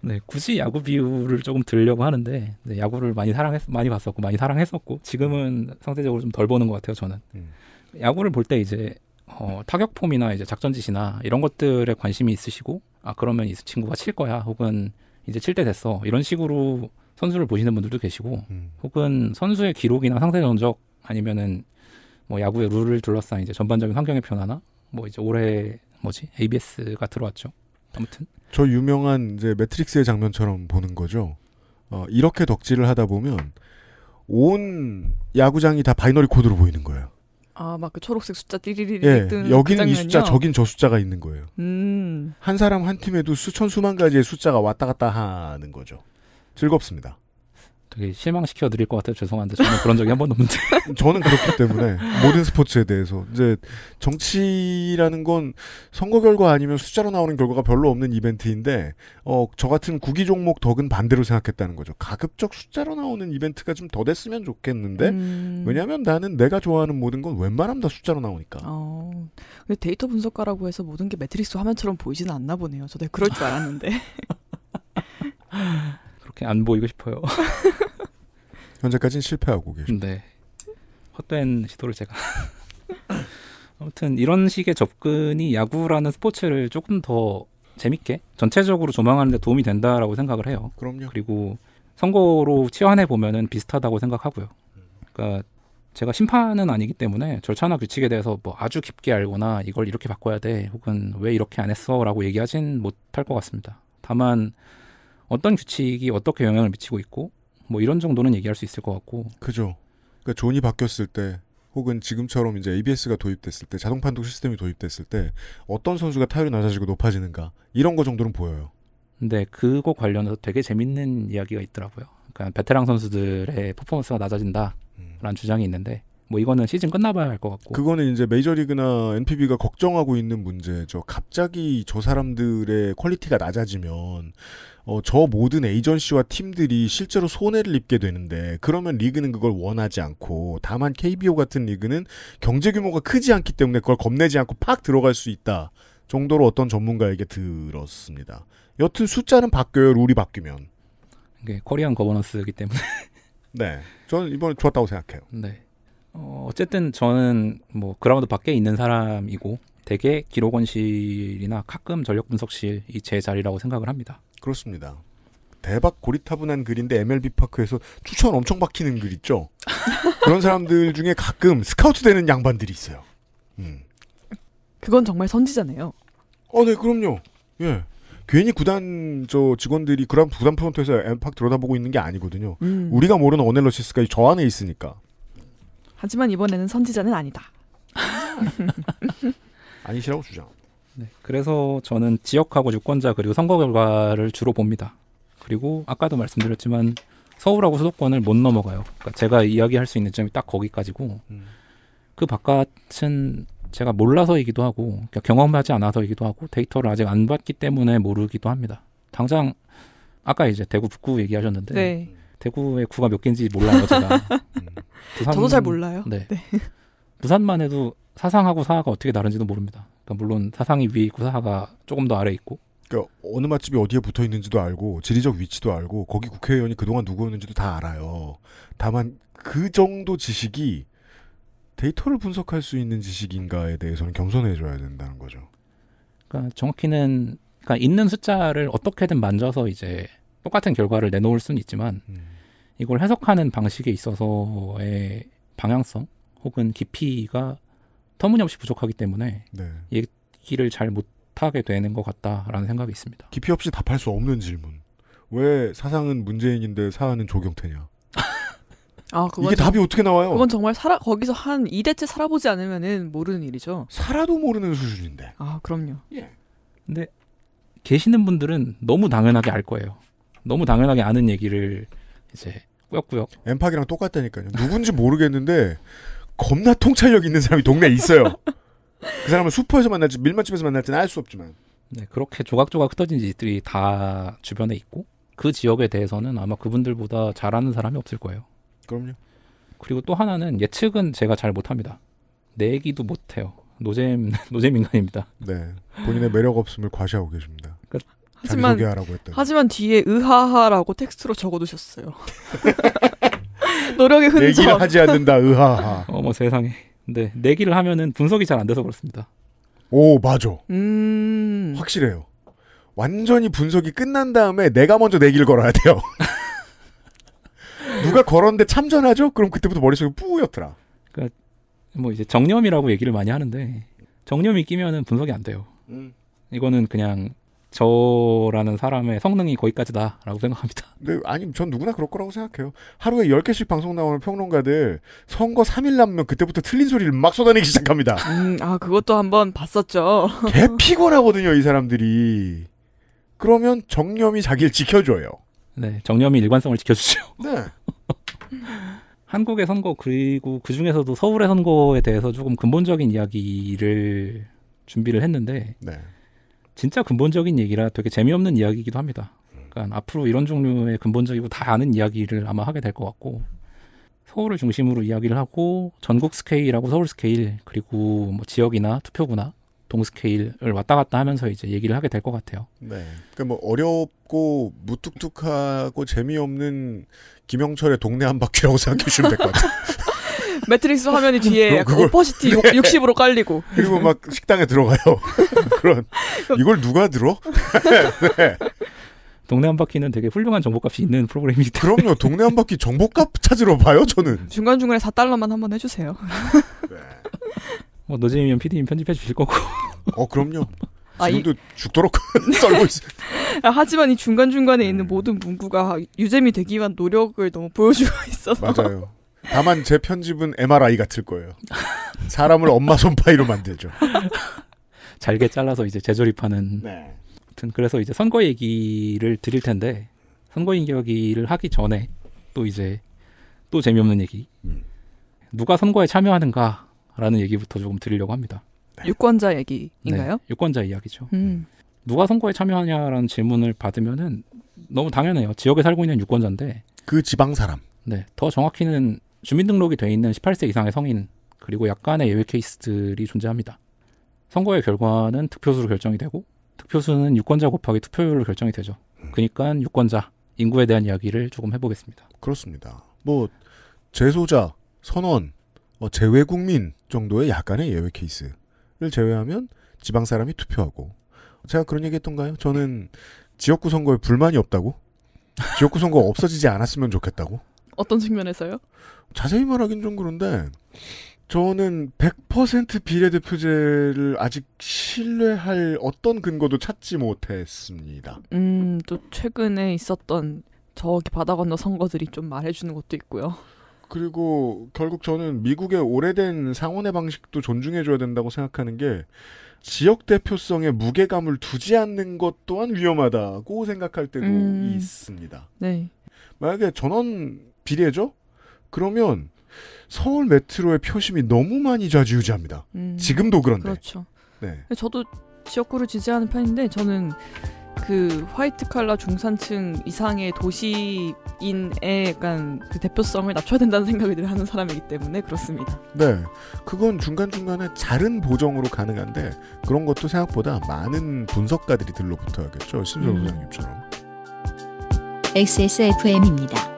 S3: 네, 굳이 야구 비유를 조금 들려고 하는데 네, 야구를 많이 사랑했 많이 봤었고 많이 사랑했었고 지금은 상대적으로 좀 덜 보는 것 같아요 저는 음. 야구를 볼 때 이제 어, 타격 폼이나 이제 작전 지시나 이런 것들에 관심이 있으시고 아 그러면 이 친구가 칠 거야 혹은 이제 칠 때 됐어 이런 식으로 선수를 보시는 분들도 계시고 음. 혹은 선수의 기록이나 상대 전적 아니면은 뭐 야구의 룰을 둘러싼 이제 전반적인 환경의 변화나 뭐 이제 올해 뭐지 ABS가 들어왔죠
S1: 아무튼 저 유명한 이제 매트릭스의 장면처럼 보는 거죠. 어, 이렇게 덕질을 하다 보면 온 야구장이 다 바이너리 코드로 보이는 거예요.
S2: 아, 막 그 초록색 숫자 띠리리리 예, 뜨는 그 여기는 그이 숫자, 저긴
S1: 저 숫자가 있는 거예요. 음. 한 사람 한 팀에도 수천 수만 가지의 숫자가 왔다 갔다 하는 거죠. 즐겁습니다. 되게 실망시켜 드릴 것 같아요. 죄송한데 저는 그런 적이 한 번도 없는데. *laughs* 저는 그렇기 때문에 모든 스포츠에 대해서 이제 정치라는 건 선거 결과 아니면 숫자로 나오는 결과가 별로 없는 이벤트인데 어, 저 같은 구기 종목 덕은 반대로 생각했다는 거죠. 가급적 숫자로 나오는 이벤트가 좀 더 됐으면 좋겠는데 음... 왜냐하면 나는 내가 좋아하는 모든 건 웬만하면 다 숫자로 나오니까. 어...
S2: 데이터 분석가라고 해서 모든 게 매트릭스 화면처럼 보이지는 않나 보네요. 저도 그럴 줄 알았는데.
S1: *laughs* 그렇게 안 보이고 싶어요. *laughs* 현재까지는 실패하고 계십니다. 네.
S3: 헛된 시도를 제가 *laughs* 아무튼 이런 식의 접근이 야구라는 스포츠를 조금 더 재밌게 전체적으로 조망하는 데 도움이 된다라고 생각을 해요. 그럼요. 그리고 선거로 치환해 보면은 비슷하다고 생각하고요. 그러니까 제가 심판은 아니기 때문에 절차나 규칙에 대해서 뭐 아주 깊게 알거나 이걸 이렇게 바꿔야 돼 혹은 왜 이렇게 안 했어라고 얘기하진 못할 것 같습니다. 다만 어떤 규칙이 어떻게 영향을 미치고 있고 뭐 이런 정도는 얘기할 수 있을 것 같고. 그죠. 그러니까 존이 바뀌었을 때 혹은
S1: 지금처럼 이제 ABS가 도입됐을 때 자동 판독 시스템이 도입됐을 때 어떤 선수가 타율이 낮아지고
S3: 높아지는가 이런 거 정도는 보여요. 근데 그거 관련해서 되게 재밌는 이야기가 있더라고요. 그러니까 베테랑 선수들의 퍼포먼스가 낮아진다라는 음. 주장이 있는데 뭐 이거는 시즌 끝나봐야 할 것 같고
S1: 그거는 이제 메이저리그나 NPB가 걱정하고 있는 문제죠. 갑자기 저 사람들의 퀄리티가 낮아지면 어, 저 모든 에이전시와 팀들이 실제로 손해를 입게 되는데 그러면 리그는 그걸 원하지 않고 다만 KBO 같은 리그는 경제 규모가 크지 않기 때문에 그걸 겁내지 않고 팍 들어갈 수 있다 정도로 어떤 전문가에게 들었습니다. 여튼 숫자는 바뀌어요. 룰이 바뀌면. 이게 코리안
S3: 거버넌스이기 때문에. 네.
S1: 저는 이번에 좋았다고 생각해요. 네.
S3: 어, 어쨌든 저는 뭐 그라운드 밖에 있는 사람이고 대개 기록원실이나 가끔 전력분석실이 제 자리라고
S1: 생각을 합니다. 그렇습니다.
S3: 대박 고리타분한 글인데
S1: MLB 파크에서 추천 엄청 박히는 글 있죠. *laughs* 그런 사람들 중에 가끔 스카우트 되는 양반들이 있어요. 음.
S2: 그건 정말 선지자네요. 어, 네, 그럼요.
S1: 예. 괜히 구단 저 직원들이 그런 구단 프론트에서 엠팍 들여다보고 있는 게 아니거든요. 음. 우리가 모르는 오넬러시스가 저 안에 있으니까.
S2: 하지만 이번에는 선지자는 아니다.
S3: *laughs* 아니시라고 주장합니다. 네, 그래서 저는 지역하고 유권자 그리고 선거 결과를 주로 봅니다. 그리고 아까도 말씀드렸지만 서울하고 수도권을 못 넘어가요. 그러니까 제가 이야기할 수 있는 점이 딱 거기까지고 음. 그 바깥은 제가 몰라서이기도 하고 그러니까 경험하지 않아서이기도 하고 데이터를 아직 안 봤기 때문에 모르기도 합니다. 당장 아까 이제 대구 북구 얘기하셨는데 네. 대구의 구가 몇 개인지 몰라요 제가. *laughs* 음. 부산, 저도 잘 몰라요. 네. 네. 부산만 해도 사상하고 사하가 어떻게 다른지도 모릅니다. 그러니까 물론 사상이 위에 있고 사하가 조금 더 아래 있고.
S1: 그러니까 어느 맛집이 어디에 붙어 있는지도 알고 지리적 위치도 알고 거기 국회의원이 그동안 누구였는지도 다 알아요. 다만 그 정도 지식이 데이터를
S3: 분석할 수 있는 지식인가에 대해서는 겸손해줘야 된다는 거죠. 그러니까 정확히는 그러니까 있는 숫자를 어떻게든 만져서 이제 똑같은 결과를 내놓을 수는 있지만 음. 이걸 해석하는 방식에 있어서의 방향성 혹은 깊이가 터무니없이 부족하기 때문에 네. 얘기를 잘 못하게 되는 것 같다라는 생각이 있습니다. 깊이 없이 답할 수 없는 질문.
S1: 왜 사상은 문재인인데 사안은 조경태냐?
S2: *laughs* 아, 이게 정, 답이 어떻게 나와요? 그건 정말 살아 거기서 한 2대째 살아보지 않으면 모르는 일이죠. 살아도 모르는 수준인데. 아, 그럼요. 예. 근데
S3: 계시는 분들은 너무 당연하게 알 거예요. 너무 당연하게 아는 얘기를 이제 꾸역꾸역.
S1: 엠팍이랑 똑같다니까요. 누군지 모르겠는데 겁나 통찰력
S3: 있는 사람이 동네에 있어요. *laughs* 그 사람은 슈퍼에서 만날지 밀만집에서 만날지는 알 수 없지만. 네, 그렇게 조각조각 흩어진 집들이 다 주변에 있고 그 지역에 대해서는 아마 그분들보다 잘하는 사람이 없을 거예요. 그럼요. 그리고 또 하나는 예측은 제가 잘 못합니다. 내기도 못해요. 노잼 *laughs* 노잼 인간입니다. 네, 본인의 매력 없음을 과시하고 계십니다. 그러니까 하지만
S2: 하지만 뒤에 의하하라고 텍스트로 적어두셨어요. *laughs* 노력의 흔적. 내기를 하지 않는다.
S3: 으하하. 어머 뭐 세상에. 근데 내기를 하면은 분석이 잘 안 돼서 그렇습니다. 오 맞아. 음... 확실해요.
S1: 완전히 분석이 끝난 다음에 내가 먼저 내기를 걸어야 돼요.
S3: *laughs* 누가 걸었는데 참전하죠? 그럼 그때부터 머릿속에 뿌옇더라. 그러니까 뭐 이제 정념이라고 얘기를 많이 하는데 정념이 끼면은 분석이 안 돼요. 음. 이거는 그냥 저라는 사람의 성능이 거기까지다라고 생각합니다. *laughs* 네, 아니, 전 누구나 그럴
S1: 거라고 생각해요. 하루에 10개씩 방송 나오는 평론가들 선거 3일 남면 그때부터 틀린 소리를 막 쏟아내기 시작합니다.
S2: *laughs* 음, 아, 그것도 한번 봤었죠. *laughs*
S1: 개 피곤하거든요, 이
S3: 사람들이. 그러면 정념이 자기를 지켜줘요. 네, 정념이 일관성을 지켜주죠. 네. 한국의 선거 그리고 그 중에서도 서울의 선거에 대해서 조금 근본적인 이야기를 준비를 했는데 네. 진짜 근본적인 얘기라 되게 재미없는 이야기이기도 합니다. 그러니까 앞으로 이런 종류의 근본적이고 다 아는 이야기를 아마 하게 될 것 같고 서울을 중심으로 이야기를 하고 전국 스케일하고 서울 스케일 그리고 뭐 지역이나 투표구나 동 스케일을 왔다 갔다 하면서 이제 얘기를 하게 될 것 같아요.
S1: 네. 그러니까 뭐 어렵고 무뚝뚝하고 재미없는 김영철의 동네 한 바퀴라고 생각해 주시면 될 것 같아요. *laughs*
S2: 매트릭스 화면이 뒤에 약간 오퍼시티 네. 60으로 깔리고
S1: 그리고
S3: 막 식당에 들어가요. *laughs* 그런 이걸 누가 들어? *laughs* 네. 동네 한 바퀴는 되게 훌륭한 정보값이 있는 프로그램이기 때문에
S1: 그럼요. 동네 한 바퀴 정보값 찾으러 봐요. 저는
S2: 중간 중간에 4달러만 한번 해주세요. *laughs* 네.
S3: 뭐 노재민 PD님 편집해 주실 거고. 어 그럼요. 지금도 아, 이... 죽도록 썰고 있어.
S2: 아, 하지만 이 중간 중간에 있는 네. 모든 문구가 유잼이 되기 위한 노력을 너무 보여주고 있어서. 맞아요.
S1: 다만 제 편집은 MRI 같을 거예요.
S3: 사람을 엄마 손파이로 만들죠. *laughs* 잘게 잘라서 이제 재조립하는. 네. 아무튼 그래서 이제 선거 얘기를 드릴 텐데 선거 얘기를 하기 전에 또 이제 또 재미없는 얘기. 음. 누가 선거에 참여하는가라는 얘기부터 조금 드리려고 합니다.
S2: 네. 유권자 얘기인가요? 네,
S3: 유권자 이야기죠. 음. 네. 누가 선거에 참여하냐라는 질문을 받으면은 너무 당연해요. 지역에 살고 있는 유권자인데 그 지방 사람. 네, 더 정확히는 주민등록이 돼 있는 18세 이상의 성인 그리고 약간의 예외 케이스들이 존재합니다. 선거의 결과는 득표수로 결정이 되고 득표수는 유권자 곱하기 투표율로 결정이 되죠. 음. 그러니까 유권자 인구에 대한 이야기를 조금 해보겠습니다. 그렇습니다. 뭐 재소자, 선언 어, 뭐 재외국민
S1: 정도의 약간의 예외 케이스를 제외하면 지방 사람이 투표하고 제가 그런 얘기했던가요? 저는 지역구 선거에 불만이 없다고 지역구 선거 없어지지 않았으면 좋겠다고 어떤 측면에서요? 자세히 말하긴 좀 그런데 저는 100% 비례대표제를 아직 신뢰할 어떤 근거도 찾지 못했습니다.
S2: 음, 또 최근에 있었던 저기 바다 건너 선거들이
S1: 좀 말해주는 것도 있고요. 그리고 결국 저는 미국의 오래된 상원의 방식도 존중해줘야 된다고 생각하는 게 지역 대표성에 무게감을 두지 않는 것 또한 위험하다고 생각할 때도 음, 있습니다. 네. 만약에 전원 비례죠? 그러면 서울 메트로의 표심이 너무 많이 좌지우지합니다. 음, 지금도 그런데. 그렇죠. 네.
S2: 저도 지역구를 지지하는 편인데 저는 그 화이트 칼라 중산층 이상의 도시인의 약간 그 대표성을 낮춰야 된다는 생각을 하는 사람이기 때문에 그렇습니다.
S1: 네. 그건 중간중간에 자른 보정으로 가능한데 그런 것도 생각보다 많은 분석가들이 들러붙어야겠죠. 심지 음. 소장님처럼.
S2: XSFM입니다.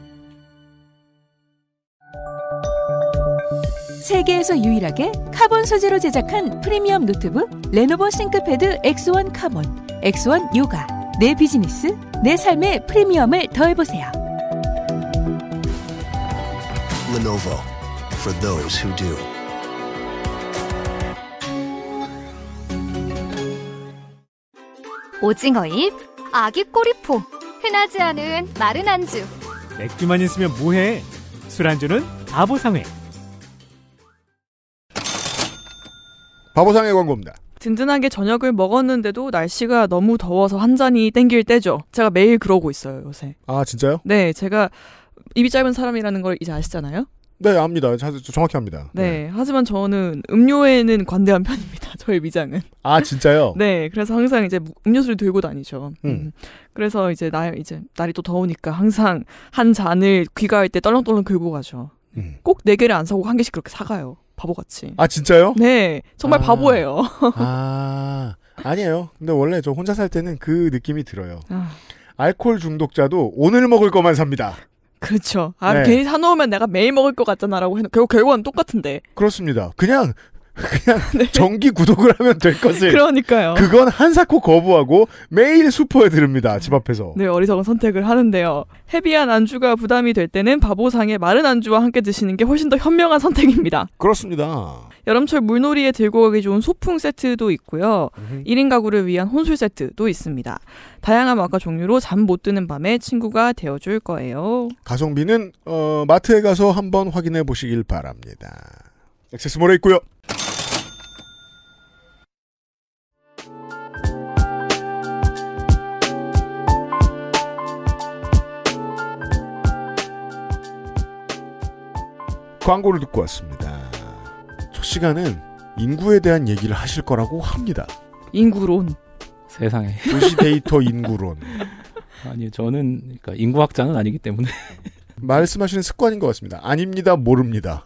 S2: 세계에서 유일하게 카본 소재로 제작한 프리미엄 노트북 레노버 싱크패드 X1 카본, X1 요가. 내 비즈니스, 내 삶의 프리미엄을 더해보세요.
S1: Lenovo for those who do.
S2: 오징어잎,
S3: 아기 꼬리포, 흔하지 않은 마른 안주.
S1: 맥주만 있으면 뭐해? 술안주는 바보상회. 바보상의 광고입니다.
S2: 든든하게 저녁을 먹었는데도 날씨가 너무 더워서 한 잔이 땡길 때죠. 제가 매일 그러고 있어요, 요새. 아, 진짜요? 네, 제가 입이 짧은 사람이라는 걸 이제 아시잖아요?
S1: 네, 압니다. 정확히 합니다.
S2: 네, 네. 하지만 저는 음료에는 관대한 편입니다. *laughs* 저의 미장은.
S1: 아, 진짜요?
S2: 네, 그래서 항상 이제 음료수를 들고 다니죠. 음. 음. 그래서 이제 날, 이제 날이 또 더우니까 항상 한 잔을 귀가할 때 떨렁떨렁 긁고 가죠. 음. 꼭네 개를 안 사고 한 개씩 그렇게 사가요. 바보같이. 아
S1: 진짜요? 네, 정말 아. 바보예요. 아 아니에요. 근데 원래 저 혼자 살 때는 그 느낌이 들어요. 아. 알코올 중독자도 오늘 먹을 것만 삽니다. 그렇죠. 아, 네. 괜히
S2: 사놓으면 내가 매일 먹을 것 같잖아라고 해놓고 결국 결과는 똑같은데.
S1: 그렇습니다. 그냥 그냥 네. 정기 구독을 하면 될 것을. 그러니까요. 그건 한사코 거부하고 매일 수포에 들읍니다. 집 앞에서.
S2: 네, 어리석은 선택을 하는데요. 헤비한 안주가 부담이 될 때는 바보상의 마른 안주와 함께 드시는 게 훨씬 더 현명한 선택입니다.
S1: 그렇습니다.
S2: 여름철 물놀이에 들고 가기 좋은 소풍 세트도 있고요. 1인 가구를 위한 혼술 세트도 있습니다. 다양한 맛과 종류로 잠 못 드는 밤에 친구가 되어줄 거예요.
S1: 가성비는 어, 마트에 가서 한번 확인해 보시길 바랍니다. 액세스몰에 있고요. 광고를 듣고 왔습니다. 첫 시간은 인구에 대한 얘기를 하실 거라고 합니다. 인구론. 세상에. 도시 데이터 *laughs* 인구론. 아니 저는 그러니까 인구학자는 아니기 때문에 말씀하시는 습관인 것 같습니다. 아닙니다, 모릅니다.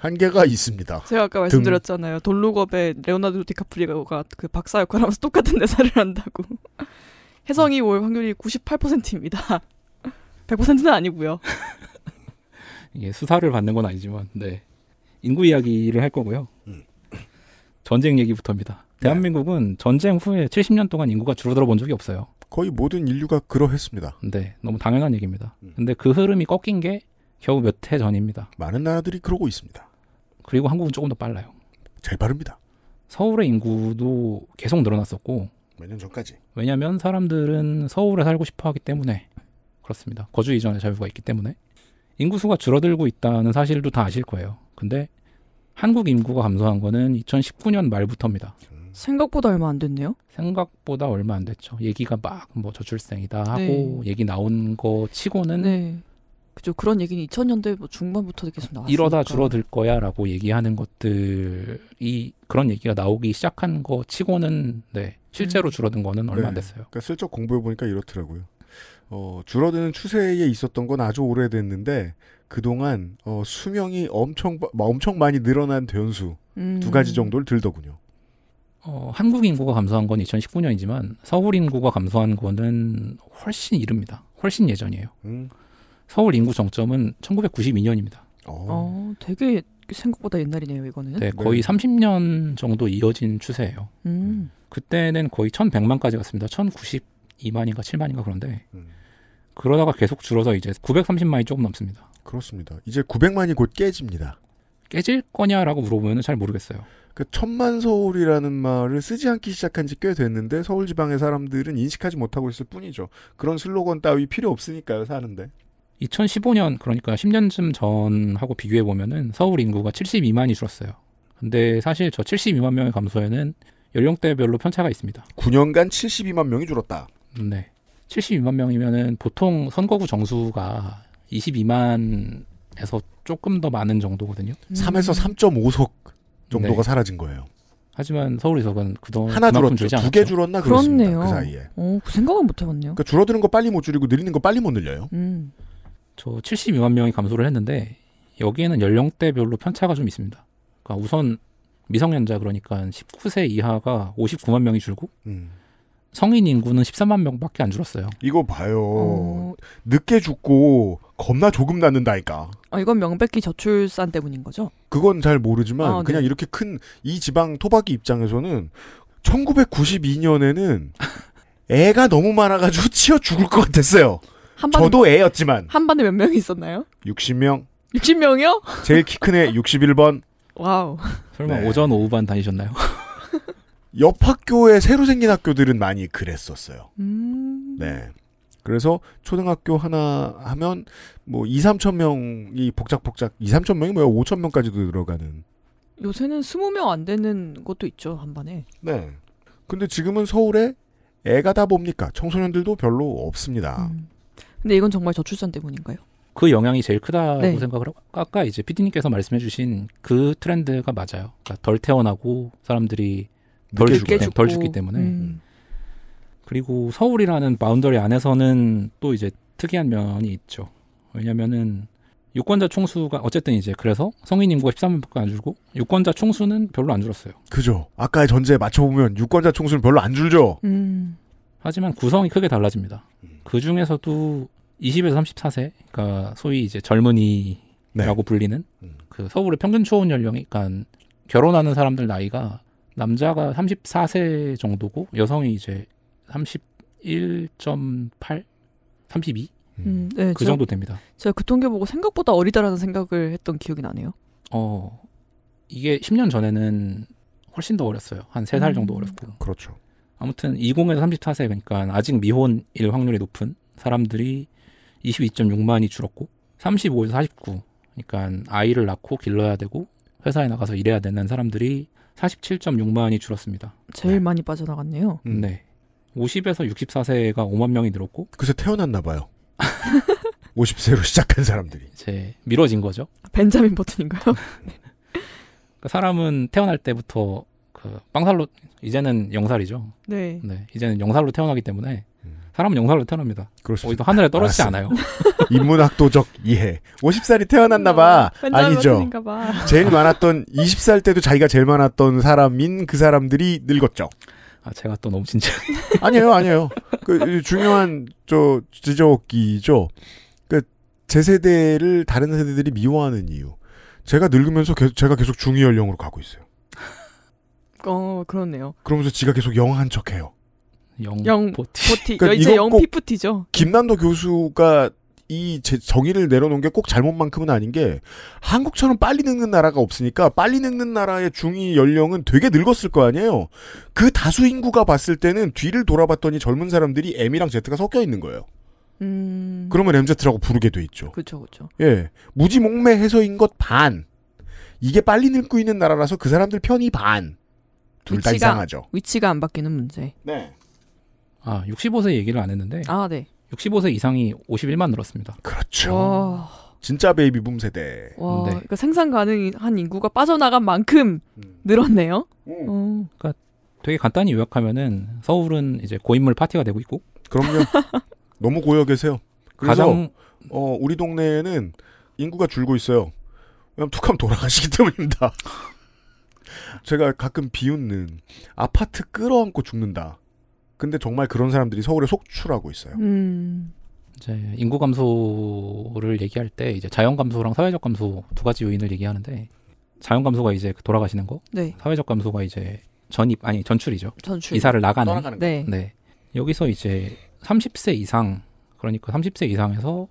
S1: 한계가 있습니다. 제가 아까 말씀드렸잖아요.
S2: 등. 돌로겁의 레오나르디카프리가그 박사 역할 하면서 똑같은 대사를 한다고. 해성이 *laughs* 올 확률이 98%입니다. 100%는 *laughs* 아니고요.
S3: *laughs* 이게 수사를 받는 건 아니지만, 네. 인구 이야기를 할 거고요. 음. 전쟁 얘기부터입니다. 네. 대한민국은 전쟁 후에 70년 동안 인구가 줄어들어 본 적이 없어요. 거의 모든 인류가 그러했습니다. 네, 너무 당연한 얘기입니다. 음. 근데 그 흐름이 꺾인 게 겨우 몇 해 전입니다. 많은 나라들이 그러고 있습니다. 그리고 한국은 조금 더 빨라요. 제일 빠릅니다. 서울의 인구도 계속 늘어났었고 몇 년 전까지. 왜냐하면 사람들은 서울에 살고 싶어하기 때문에 그렇습니다. 거주 이전의 자유가 있기 때문에 인구수가 줄어들고 있다는 사실도 다 아실 거예요. 근데 한국 인구가 감소한 거는 2019년 말부터입니다. 음.
S2: 생각보다 얼마 안 됐네요.
S3: 생각보다 얼마 안 됐죠. 얘기가 막 뭐 저출생이다 네. 하고 네. 얘기 나온 거 치고는 네. 그죠 그런 얘기는
S2: 2000년대 뭐 중반부터 계속 나왔어요. 이러다
S3: 줄어들 거야라고 얘기하는 것들이 그런 얘기가 나오기 시작한 거 치고는 네 실제로 음. 줄어든 거는 얼마 네. 안 됐어요. 그러니까 슬쩍
S1: 공부해 보니까 이렇더라고요. 어, 줄어드는 추세에 있었던 건 아주 오래됐는데 그동안 어, 수명이 엄청 엄청 많이 늘어난 변수 음. 두 가지
S3: 정도를 들더군요. 어, 한국 인구가 감소한 건 2019년이지만 서울 인구가 감소한 거는 훨씬 이릅니다. 훨씬 예전이에요. 음. 서울 인구 정점은 1992년입니다.
S2: 어. 어, 되게 생각보다 옛날이네요, 이거는. 네, 네. 거의 네.
S3: 30년 정도 이어진 추세예요. 음. 음. 그때는 거의 1,100만까지 갔습니다. 1,092만인가 7만인가 그런데 음. 그러다가 계속 줄어서 이제 930만이 조금 넘습니다. 그렇습니다. 이제 900만이 곧 깨집니다. 깨질 거냐라고 물어보면 잘 모르겠어요.
S1: 그 천만 서울이라는 말을 쓰지 않기 시작한 지 꽤 됐는데 서울 지방의 사람들은 인식하지 못하고 있을 뿐이죠. 그런 슬로건 따위 필요 없으니까요, 사는데.
S3: 2015년 그러니까 10년쯤 전하고 비교해 보면은 서울 인구가 72만이 줄었어요. 근데 사실 저 72만 명의 감소에는 연령대별로 편차가 있습니다. 9년간 72만 명이 줄었다. 네. 72만 명이면은 보통 선거구 정수가 22만에서 조금 더 많은 정도거든요. 3에서 음. 3.5석 정도가 네. 사라진 거예요. 하지만 서울 이석은 그동안 하나 줄었죠. 두 개 줄었나 그렇네요. 그렇습니다. 그
S2: 사이에. 어, 그 생각은 못 해봤네요.
S1: 그러니까
S3: 줄어드는 거 빨리 못 줄이고 늘리는 거 빨리 못 늘려요. 음. 저 72만 명이 감소를 했는데 여기에는 연령대별로 편차가 좀 있습니다. 그러니까 우선 미성년자 그러니까 19세 이하가 59만 명이 줄고 음. 성인 인구는 13만 명밖에 안 줄었어요.
S1: 이거 봐요. 어... 늦게 죽고 겁나 조금 낳는다니까.
S2: 아, 이건 명백히 저출산 때문인 거죠?
S1: 그건 잘 모르지만 아, 네. 그냥 이렇게 큰 이 지방 토박이 입장에서는 1992년에는 애가 너무 많아가지고 치어 죽을 것 같았어요. 한 저도 애였지만
S2: 한 반에 몇 명이 있었나요? 60명. 60명이요?
S1: 제일 키 큰애 61번.
S2: 와우. 설마 네.
S1: 오전 오후반 다니셨나요? *laughs* 옆 학교에 새로 생긴 학교들은 많이 그랬었어요. 음... 네. 그래서 초등학교 하나 하면 뭐 2, 3천 명이 복작복작 2, 3천 명이 뭐야 5천 명까지도 들어가는
S2: 요새는 20명 안 되는 것도 있죠, 한 반에.
S1: 네. 근데 지금은 서울에 애가 다 봅니까?
S3: 청소년들도 별로 없습니다. 음.
S2: 근데 이건 정말 저출산 때문인가요?
S3: 그 영향이 제일 크다고 네. 생각을 하고 아까 이제 피디님께서 말씀해주신 그 트렌드가 맞아요. 그러니까 덜 태어나고 사람들이 덜, 죽기, 죽고. 덜 죽기 때문에 음. 음. 그리고 서울이라는 바운더리 안에서는 또 이제 특이한 면이 있죠. 왜냐면은 유권자 총수가 어쨌든 이제 그래서 성인 인구가 13만밖에 안 줄고 유권자 총수는 별로 안 줄었어요. 그죠.
S1: 아까의 전제에 맞춰보면 유권자 총수는 별로 안 줄죠.
S3: 음. 하지만 구성이 크게 달라집니다. 음. 그 중에서도 20에서 34세, 그러니까 소위 이제 젊은이라고 네. 불리는 음. 그 서울의 평균 초혼 연령이, 그러니까 결혼하는 사람들 나이가 남자가 34세 정도고 여성이 이제 31.8, 32. 음. 음, 네, 그 저, 정도 됩니다.
S2: 제가 그 통계 보고 생각보다 어리다라는 생각을 했던 기억이 나네요.
S3: 어, 이게 10년 전에는 훨씬 더 어렸어요. 한 3살 음. 정도 어렸고. 그렇죠. 아무튼 20에서 34세 그러니까 아직 미혼일 확률이 높은 사람들이 22.6만이 줄었고 35에서 49 그러니까 아이를 낳고 길러야 되고 회사에 나가서 일해야 되는 사람들이 47.6만이 줄었습니다.
S2: 제일 네. 많이 빠져나갔네요.
S3: 음. 네. 50에서 64세가 5만 명이 늘었고 그래서 태어났나 봐요. 50세로 *laughs* 시작한 사람들이 이제 미뤄진 거죠.
S2: 아, 벤자민 버튼인가요? *laughs*
S3: 그러니까 사람은 태어날 때부터 그 빵살로 이제는 영살이죠. 네. 네. 이제는 영살로 태어나기 때문에 음. 사람은 영살로 태어납니다. 그렇습니다. 어디서 하늘에 떨어지지 알았어. 않아요. *laughs* 인문학도적 이해.
S1: 50살이 태어났나 봐. 음, 아니죠. 봐. 제일 많았던 20살 때도 자기가 제일 많았던 사람인 그 사람들이 늙었죠. 아, 제가 또 너무 진짜. *laughs* 아니에요, 아니에요. 그 중요한 저 지적이죠. 그제 세대를 다른 세대들이 미워하는 이유. 제가 늙으면서 계, 제가 계속 중이 연령으로 가고 있어요.
S2: 어, 그렇네요.
S1: 그러면서 지가 계속 영한 척해요. 영, 영
S2: 포티. 그러니까 이제 영 피프티죠.
S1: 김남도 교수가 이 정의를 내려놓은 게 꼭 잘못만큼은 아닌 게 한국처럼 빨리 늙는 나라가 없으니까 빨리 늙는 나라의 중위 연령은 되게 늙었을 거 아니에요. 그 다수 인구가 봤을 때는 뒤를 돌아봤더니 젊은 사람들이 M이랑 Z가 섞여 있는 거예요.
S2: 음...
S1: 그러면 MZ라고 부르게 돼 있죠. 그렇죠, 그렇죠. 예, 무지몽매해서인 것 반. 이게 빨리 늙고 있는 나라라서 그 사람들 편이 반.
S3: 둘다 이상하죠.
S2: 위치가 안 바뀌는 문제. 네.
S3: 아, 65세 얘기를 안 했는데. 아, 네. 65세 이상이 51만 늘었습니다. 그렇죠. 와. 진짜 베이비붐 세대. 와, 네. 그러니까
S2: 생산 가능한 인구가 빠져나간 만큼 음. 늘었네요.
S3: 음. 어. 그러니까 되게 간단히 요약하면은 서울은 이제 고인물 파티가 되고 있고. 그럼요. *laughs* 너무 고여 계세요. 그래서 가장...
S1: 어, 우리 동네에는 인구가 줄고 있어요. 왜냐면 툭하면 돌아가시기 때문입니다. *laughs* 제가 가끔 비웃는 아파트 끌어안고 죽는다. 근데 정말 그런 사람들이 서울에
S3: 속출하고 있어요.
S1: 음.
S3: 이제 인구 감소를 얘기할 때 이제 자연 감소랑 사회적 감소 두 가지 요인을 얘기하는데 자연 감소가 이제 돌아가시는 거, 네. 사회적 감소가 이제 전입 아니 전출이죠. 전출. 이사를 나가는. 네. 네. 여기서 이제 30세 이상 그러니까 30세 이상에서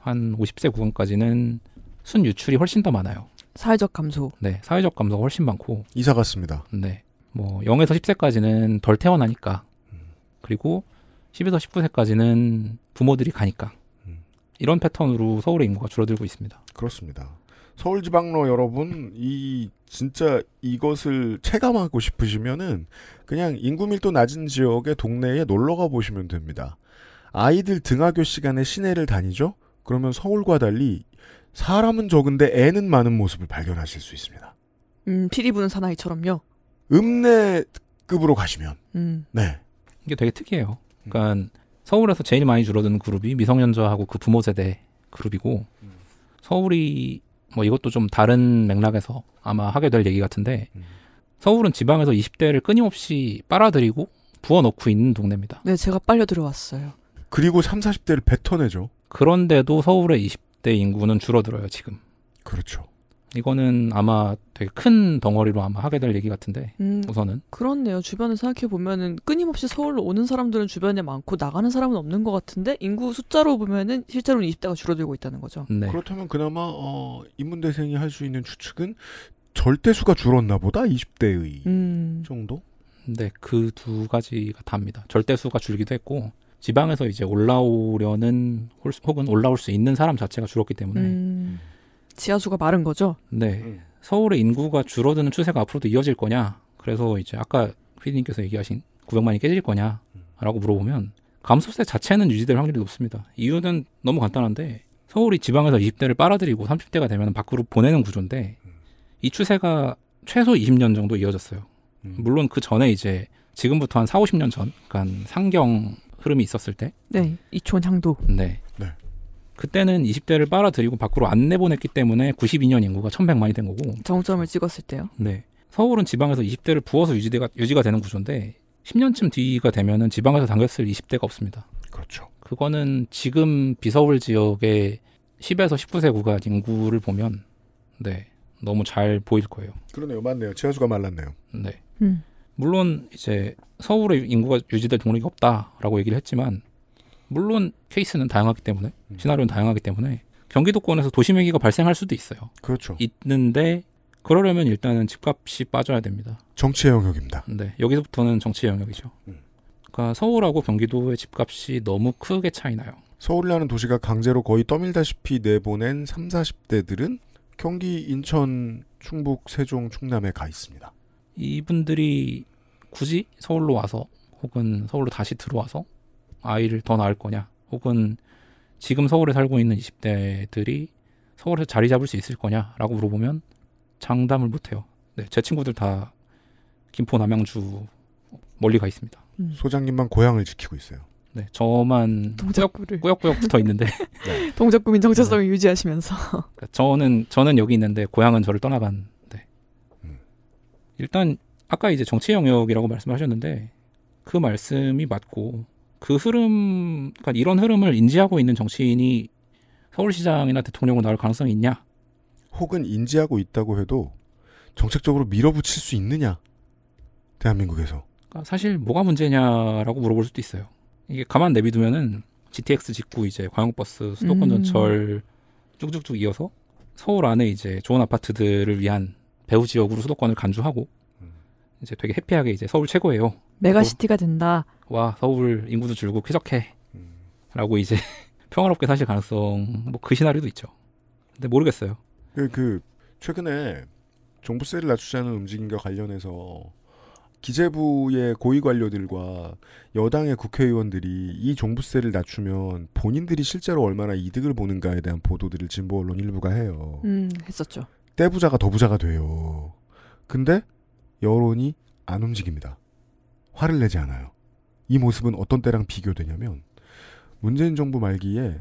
S3: 한 50세 구간까지는 순 유출이 훨씬 더 많아요. 사회적 감소. 네, 사회적 감소가 훨씬 많고. 이사 갔습니다. 네. 뭐 0에서 10세까지는 덜 태어나니까. 음. 그리고 10에서 19세까지는 부모들이 가니까. 음. 이런 패턴으로 서울의 인구가 줄어들고 있습니다. 그렇습니다.
S1: 서울 지방로 여러분 이 진짜 이것을 체감하고 싶으시면은 그냥 인구 밀도 낮은 지역의 동네에 놀러 가 보시면 됩니다. 아이들 등하교 시간에 시내를 다니죠? 그러면 서울과 달리 사람은 적은데 애는 많은 모습을 발견하실 수 있습니다.
S2: 음, 피리 부는 사나이처럼요.
S3: 읍내급으로 가시면. 음. 네. 이게 되게 특이해요. 음. 그러니까 음. 서울에서 제일 많이 줄어드는 그룹이 미성년자하고 그 부모 세대 그룹이고 음. 서울이 뭐 이것도 좀 다른 맥락에서 아마 하게 될 얘기 같은데 음. 서울은 지방에서 20대를 끊임없이 빨아들이고 부어넣고 있는 동네입니다. 네, 제가 빨려
S2: 들어왔어요.
S3: 그리고 3, 40대를 뱉어내죠. 그런데도 서울의 20때 인구는 줄어들어요 지금. 그렇죠. 이거는 아마 되게 큰 덩어리로 아마 하게 될 얘기 같은데 음, 우선은
S2: 그렇네요 주변을 생각해 보면은 끊임없이 서울로 오는 사람들은 주변에 많고 나가는 사람은 없는 것 같은데 인구 숫자로 보면은 실제로는 20대가 줄어들고 있다는 거죠 네. 그렇다면
S3: 그나마
S1: 어, 인문대생이 할 수 있는 추측은 절대수가 줄었나 보다 20대의 음. 정도
S3: 네그 두 가지가 답니다 절대수가 줄기도 했고 지방에서 이제 올라오려는 혹은 올라올 수 있는 사람 자체가 줄었기 때문에
S1: 음,
S2: 지하수가 마른 거죠.
S3: 네, 서울의 인구가 줄어드는 추세가 앞으로도 이어질 거냐? 그래서 이제 아까 피디님께서 얘기하신 900만이 깨질 거냐라고 물어보면 감소세 자체는 유지될 확률이 높습니다. 이유는 너무 간단한데 서울이 지방에서 20대를 빨아들이고 30대가 되면 밖으로 보내는 구조인데 이 추세가 최소 20년 정도 이어졌어요. 음. 물론 그 전에 이제 지금부터 한 4, 50년 전, 그러니까 상경 흐름이 있었을 때.
S2: 네. 이촌 향도.
S3: 네. 네. 그때는 20대를 빨아들이고 밖으로 안 내보냈기 때문에 92년 인구가 1100만이 된 거고.
S2: 정점을 찍었을 때요.
S3: 네. 서울은 지방에서 20대를 부어서 유지가 유지가 되는 구조인데 10년쯤 뒤가 되면은 지방에서 당겼을 20대가 없습니다. 그렇죠. 그거는 지금 비서울 지역의 10에서 19세 구간 인구를 보면 네. 너무 잘 보일
S1: 거예요. 그러네요. 맞네요. 지하수가 말랐네요.
S3: 네. 음. 물론 이제 서울의 인구가 유지될 동력이 없다라고 얘기를 했지만 물론 케이스는 다양하기 때문에 음. 시나리오는 다양하기 때문에 경기도권에서 도심 행기가 발생할 수도 있어요. 그렇죠. 있는데 그러려면 일단은 집값이 빠져야 됩니다. 정치 영역입니다. 네, 여기서부터는 정치 영역이죠. 음. 그러니까 서울하고 경기도의 집값이 너무 크게 차이나요. 서울이라는 도시가 강제로 거의 떠밀다시피 내보낸 3,
S1: 40대들은 경기, 인천, 충북, 세종, 충남에 가 있습니다.
S3: 이분들이 굳이 서울로 와서 혹은 서울로 다시 들어와서 아이를 더 낳을 거냐 혹은 지금 서울에 살고 있는 20대들이 서울에서 자리 잡을 수 있을 거냐라고 물어보면 장담을 못해요. 네, 제 친구들 다 김포 남양주 멀리 가 있습니다. 음. 소장님만 고향을 지키고 있어요. 네, 저만 동작구를 꾸역꾸역 붙어 있는데 *laughs* 네. 동작구민 정체성을 네.
S2: 유지하시면서
S3: 저는 저는 여기 있는데 고향은 저를 떠나간. 네. 음. 일단 아까 이제 정치 영역이라고 말씀하셨는데 그 말씀이 맞고 그 흐름, 그러니까 이런 흐름을 인지하고 있는 정치인이 서울시장이나 대통령으로 나올 가능성이 있냐?
S1: 혹은 인지하고 있다고 해도 정책적으로 밀어붙일 수 있느냐? 대한민국에서.
S3: 그러니까 사실 뭐가 문제냐라고 물어볼 수도 있어요. 이게 가만 내비두면은 GTX 직구 이제 광역버스 수도권 음. 전철 쭉쭉쭉 이어서 서울 안에 이제 좋은 아파트들을 위한 배후 지역으로 수도권을 간주하고 이제 되게 해피하게 이제 서울 최고예요.
S2: 메가시티가 된다.
S3: 와 서울 인구도 줄고 쾌적해. 라고 이제 *laughs* 평화롭게 사실 가능성 뭐 그 시나리오도 있죠. 근데 모르겠어요.
S1: 그, 그 최근에 종부세를 낮추자는 움직임과 관련해서 기재부의 고위 관료들과 여당의 국회의원들이 이 종부세를 낮추면 본인들이 실제로 얼마나 이득을 보는가에 대한 보도들을 진보 언론 일부가 해요. 음, 했었죠. 때부자가더 부자가 돼요. 근데 여론이 안 움직입니다. 화를 내지 않아요. 이 모습은 어떤 때랑 비교되냐면 문재인 정부 말기에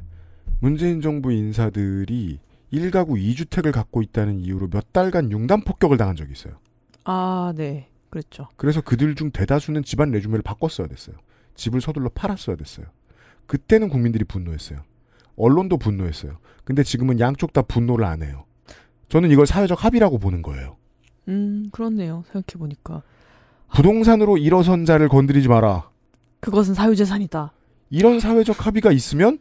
S1: 문재인 정부 인사들이 1가구 2주택을 갖고 있다는 이유로 몇 달간 융단 폭격을 당한 적이 있어요.
S2: 아, 네. 그렇죠.
S1: 그래서 그들 중 대다수는 집안 레주메를 바꿨어야 됐어요. 집을 서둘러 팔았어야 됐어요. 그때는 국민들이 분노했어요. 언론도 분노했어요. 근데 지금은 양쪽 다 분노를 안 해요. 저는 이걸 사회적 합의라고 보는 거예요.
S2: 음, 그렇네요. 생각해 보니까.
S1: 부동산으로 일어선 자를 건드리지 마라.
S2: 그것은 사유재산이다.
S1: 이런 사회적 합의가 있으면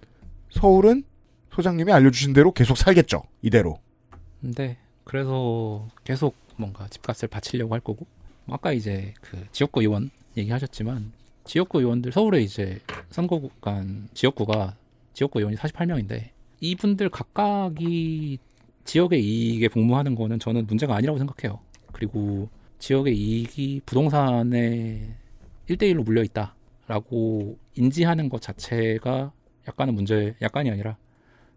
S1: 서울은 소장님이 알려주신 대로 계속 살겠죠. 이대로.
S3: 네. 그래서 계속 뭔가 집값을 바치려고 할 거고 뭐 아까 이제 그 지역구 의원 얘기하셨지만 지역구 의원들 서울에 이제 선거구간 지역구가 지역구 의원이 48명인데 이분들 각각이 지역의 이익에 복무하는 거는 저는 문제가 아니라고 생각해요. 그리고 지역의 이익이 부동산에 일대일로 물려 있다라고 인지하는 것 자체가 약간은 문제, 약간이 아니라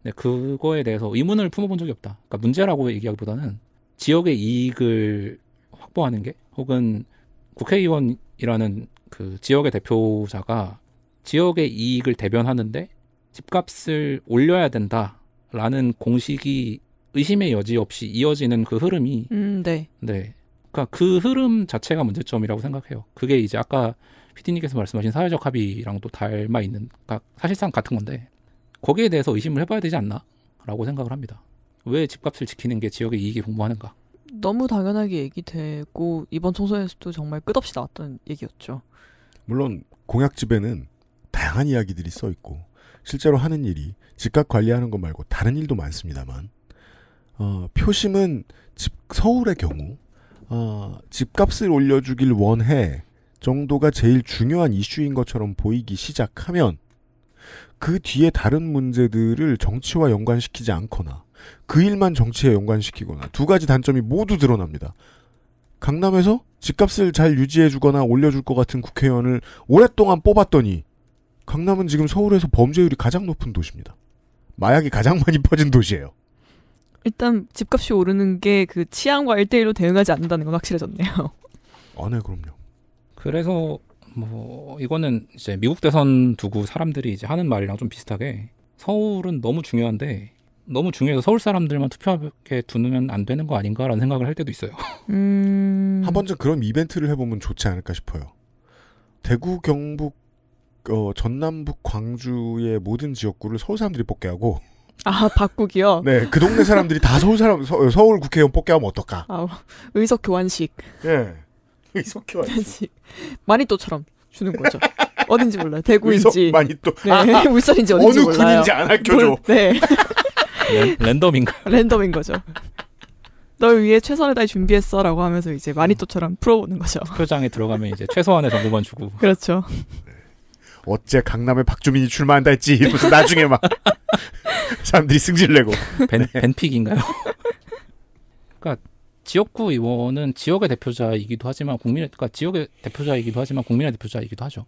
S3: 네, 그거에 대해서 의문을 품어본 적이 없다. 그러니까 문제라고 얘기하기보다는 지역의 이익을 확보하는 게 혹은 국회의원이라는 그 지역의 대표자가 지역의 이익을 대변하는데 집값을 올려야 된다라는 공식이 의심의 여지 없이 이어지는 그 흐름이 음, 네. 네. 그러니까 그 흐름 자체가 문제점이라고 생각해요. 그게 이제 아까 피디님께서 말씀하신 사회적 합의랑도 닮아 있는 그러니까 사실상 같은 건데 거기에 대해서 의심을 해봐야 되지 않나라고 생각을 합니다. 왜 집값을 지키는 게 지역의 이익이 공부하는가?
S2: 너무 당연하게 얘기되고 이번 총선에서도 정말 끝없이 나왔던 얘기였죠.
S3: 물론
S1: 공약집에는 다양한 이야기들이 써 있고 실제로 하는 일이 집값 관리하는 것 말고 다른 일도 많습니다만 어, 표심은 집, 서울의 경우 어, 집값을 올려주길 원해 정도가 제일 중요한 이슈인 것처럼 보이기 시작하면 그 뒤에 다른 문제들을 정치와 연관시키지 않거나 그 일만 정치에 연관시키거나 두 가지 단점이 모두 드러납니다. 강남에서 집값을 잘 유지해주거나 올려줄 것 같은 국회의원을 오랫동안 뽑았더니 강남은 지금 서울에서 범죄율이 가장 높은 도시입니다. 마약이 가장 많이 퍼진 도시예요.
S2: 일단 집값이 오르는 게 그 치안과 일대일로 대응하지 않는다는 건 확실해졌네요.
S3: 아, 네, 그럼요. 그래서 뭐 이거는 이제 미국 대선 두고 사람들이 이제 하는 말이랑 좀 비슷하게 서울은 너무 중요한데 너무 중요해서 서울 사람들만 투표하게 두면 안 되는 거 아닌가라는 생각을 할 때도 있어요.
S1: *laughs* 음... 한
S3: 번쯤 그런 이벤트를
S1: 해보면 좋지 않을까 싶어요. 대구, 경북, 어, 전남북, 광주의 모든 지역구를 서울 사람들이 뽑게 하고
S2: 아 바꾸기요? 네, 그 동네 사람들이
S1: 다 서울 사람 서, 울 국회의원 뽑기하면 어떨까?
S2: 아 의석 교환식. 예, 네. 의석 교환식. *laughs* 마니또처럼 주는 거죠. 어딘지 몰라요. 대구인지
S3: 마니또. 네, 아, *laughs* 울산인지 어딘지 어느 몰라요. 군인지 안 알려줘. 네. 랜덤인가?
S2: 랜덤인 거죠. 널 위해 최선을 다해 준비했어라고 하면서 이제 마니또처럼 풀어보는 거죠.
S3: 투표장에 *laughs* 들어가면 이제 최소한의 정보만 주고.
S1: 그렇죠. 네.
S3: 어째 강남에 박주민이 출마한다 했지. 이러면서 나중에 막 *laughs* 사람들이 승질내고. 벤, 네. 벤픽인가요? *laughs* 그러니까 지역구 의원은 지역의 대표자이기도 하지만 국민의 그러니까 지역의 대표자이기도 하지만 국민의 대표자이기도 하죠.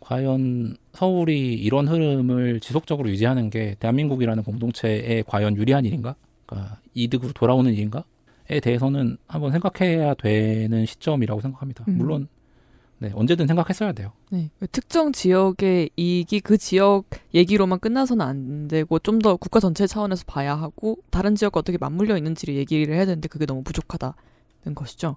S3: 과연 서울이 이런 흐름을 지속적으로 유지하는 게 대한민국이라는 공동체에 과연 유리한 일인가? 그러니까 이득으로 돌아오는 일인가? 에 대해서는 한번 생각해야 되는 시점이라고 생각합니다. 음. 물론 네, 언제든 생각했어야 돼요.
S2: 네, 특정 지역의 이익이 그 지역 얘기로만 끝나서는 안 되고 좀 더 국가 전체 차원에서 봐야 하고 다른 지역과 어떻게 맞물려 있는지를 얘기를 해야 되는데 그게 너무 부족하다는 것이죠.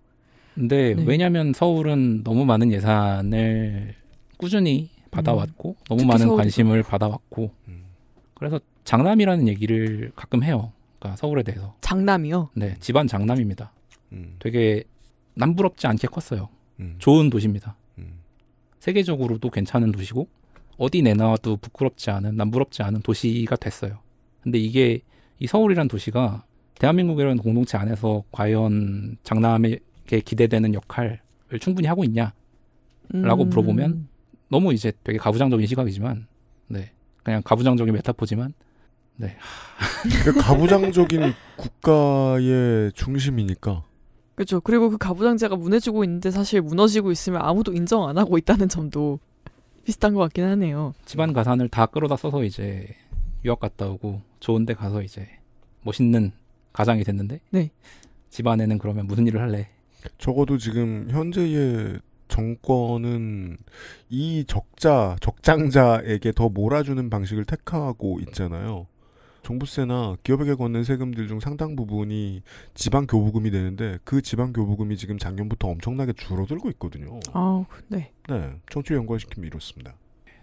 S3: 근데 네. 왜냐하면 서울은 너무 많은 예산을 꾸준히 음. 받아왔고 음. 너무 많은 서울이죠. 관심을 받아왔고 그래서 장남이라는 얘기를 가끔 해요. 그러니까 서울에 대해서.
S2: 장남이요?
S3: 네, 집안 장남입니다. 음. 되게 남부럽지 않게 컸어요. 음. 좋은 도시입니다. 음. 세계적으로도 괜찮은 도시고 어디 내놔도 부끄럽지 않은 남부럽지 않은 도시가 됐어요. 근데 이게 이 서울이란 도시가 대한민국이라는 공동체 안에서 과연 장남에게 기대되는 역할을 충분히 하고 있냐라고 음. 물어보면 너무 이제 되게 가부장적인 시각이지만 네 그냥 가부장적인 메타포지만 네. 그
S1: 가부장적인 국가의 중심이니까
S2: 그렇죠. 그리고 그 가부장제가 무너지고 있는데 사실 무너지고 있으면 아무도 인정 안 하고 있다는 점도 비슷한 것 같긴 하네요.
S1: 집안
S3: 가산을 다 끌어다 써서 이제 유학 갔다 오고 좋은데 가서 이제 멋있는 가장이 됐는데 네. 집안에는 그러면 무슨 일을 할래? 적어도 지금
S1: 현재의 정권은 이 적자 적장자에게 더 몰아주는 방식을 택하고 있잖아요. 종부세나 기업에게 걷는 세금들 중 상당 부분이 지방 교부금이 되는데 그 지방 교부금이 지금 작년부터 엄청나게 줄어들고 있거든요.
S3: 아, 네. 네,
S1: 청취 연관시키면 이렇습니다.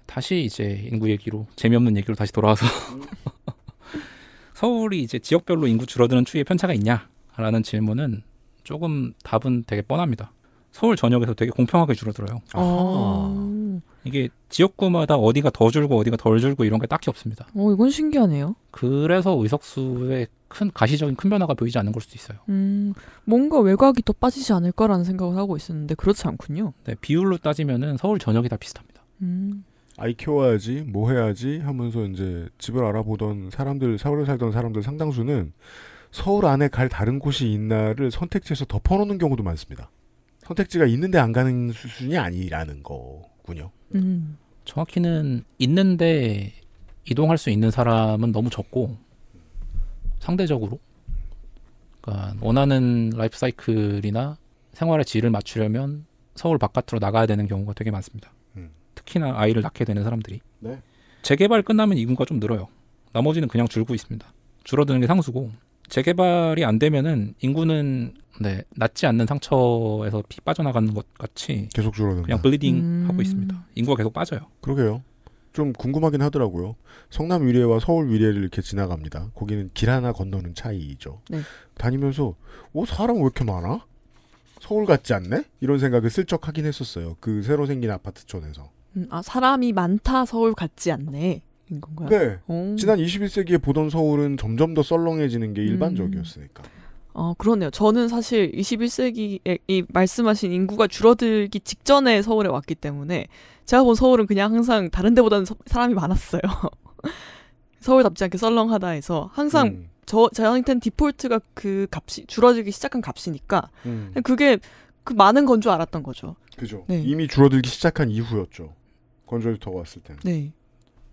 S1: 다시 이제 인구
S3: 얘기로 재미없는 얘기로 다시 돌아와서 *laughs* 서울이 이제 지역별로 인구 줄어드는 추이에 편차가 있냐라는 질문은 조금 답은 되게 뻔합니다. 서울 전역에서 되게 공평하게 줄어들어요.
S1: 아. 어.
S3: 이게 지역구마다 어디가 더 줄고 어디가 덜 줄고 이런 게 딱히 없습니다.
S2: 어, 이건 신기하네요.
S3: 그래서 의석수에 큰 가시적인 큰 변화가 보이지 않는 걸 수도 있어요.
S2: 음, 뭔가 외곽이 더 빠지지 않을까라는 생각을 하고 있었는데
S3: 그렇지 않군요. 네, 비율로 따지면은 서울 전역이 다 비슷합니다. 음. 아이 키워야지, 뭐
S1: 해야지 하면서 이제 집을 알아보던 사람들, 서울에 살던 사람들 상당수는 서울 안에 갈 다른 곳이 있나를 선택지에서 덮어놓는 경우도 많습니다. 선택지가 있는데
S3: 안 가는 수준이
S1: 아니라는 거군요. 음.
S3: 정확히는 있는데 이동할 수 있는 사람은 너무 적고 상대적으로 그러니까 원하는 라이프 사이클이나 생활의 질을 맞추려면 서울 바깥으로 나가야 되는 경우가 되게 많습니다. 음. 특히나 아이를 낳게 되는 사람들이 네. 재개발 끝나면 이구가좀 늘어요. 나머지는 그냥 줄고 있습니다. 줄어드는 게 상수고 재개발이 안 되면은 인구는 네, 낫지 않는 상처에서 피 빠져나가는 것 같이 계속 줄어든 그냥 블리딩 음... 하고 있습니다. 인구가 계속 빠져요.
S1: 그러게요. 좀 궁금하긴 하더라고요. 성남 위례와 서울 위례를 이렇게 지나갑니다. 거기는 길 하나 건너는 차이죠. 네. 다니면서 오 어, 사람 왜 이렇게 많아? 서울 같지 않네? 이런 생각을 슬쩍 하긴 했었어요. 그 새로 생긴 아파트촌에서.
S2: 음, 아 사람이 많다 서울 같지
S1: 않네. 건가요? 네. 오. 지난 21세기에 보던 서울은 점점 더 썰렁해지는 게 일반적이었으니까. 음.
S2: 어, 그러네요. 저는 사실 21세기에 이 말씀하신 인구가 줄어들기 직전에 서울에 왔기 때문에 제가 본 서울은 그냥 항상 다른 데보다는 서, 사람이 많았어요. *laughs* 서울답지 않게 썰렁하다 해서 항상 음. 저, 저한테는 디폴트가 그 값이 줄어들기 시작한 값이니까 음. 그게 그 많은 건 줄 알았던 거죠. 그죠. 네.
S3: 이미 줄어들기 시작한 이후였죠. 건조리터가 왔을 때는. 네.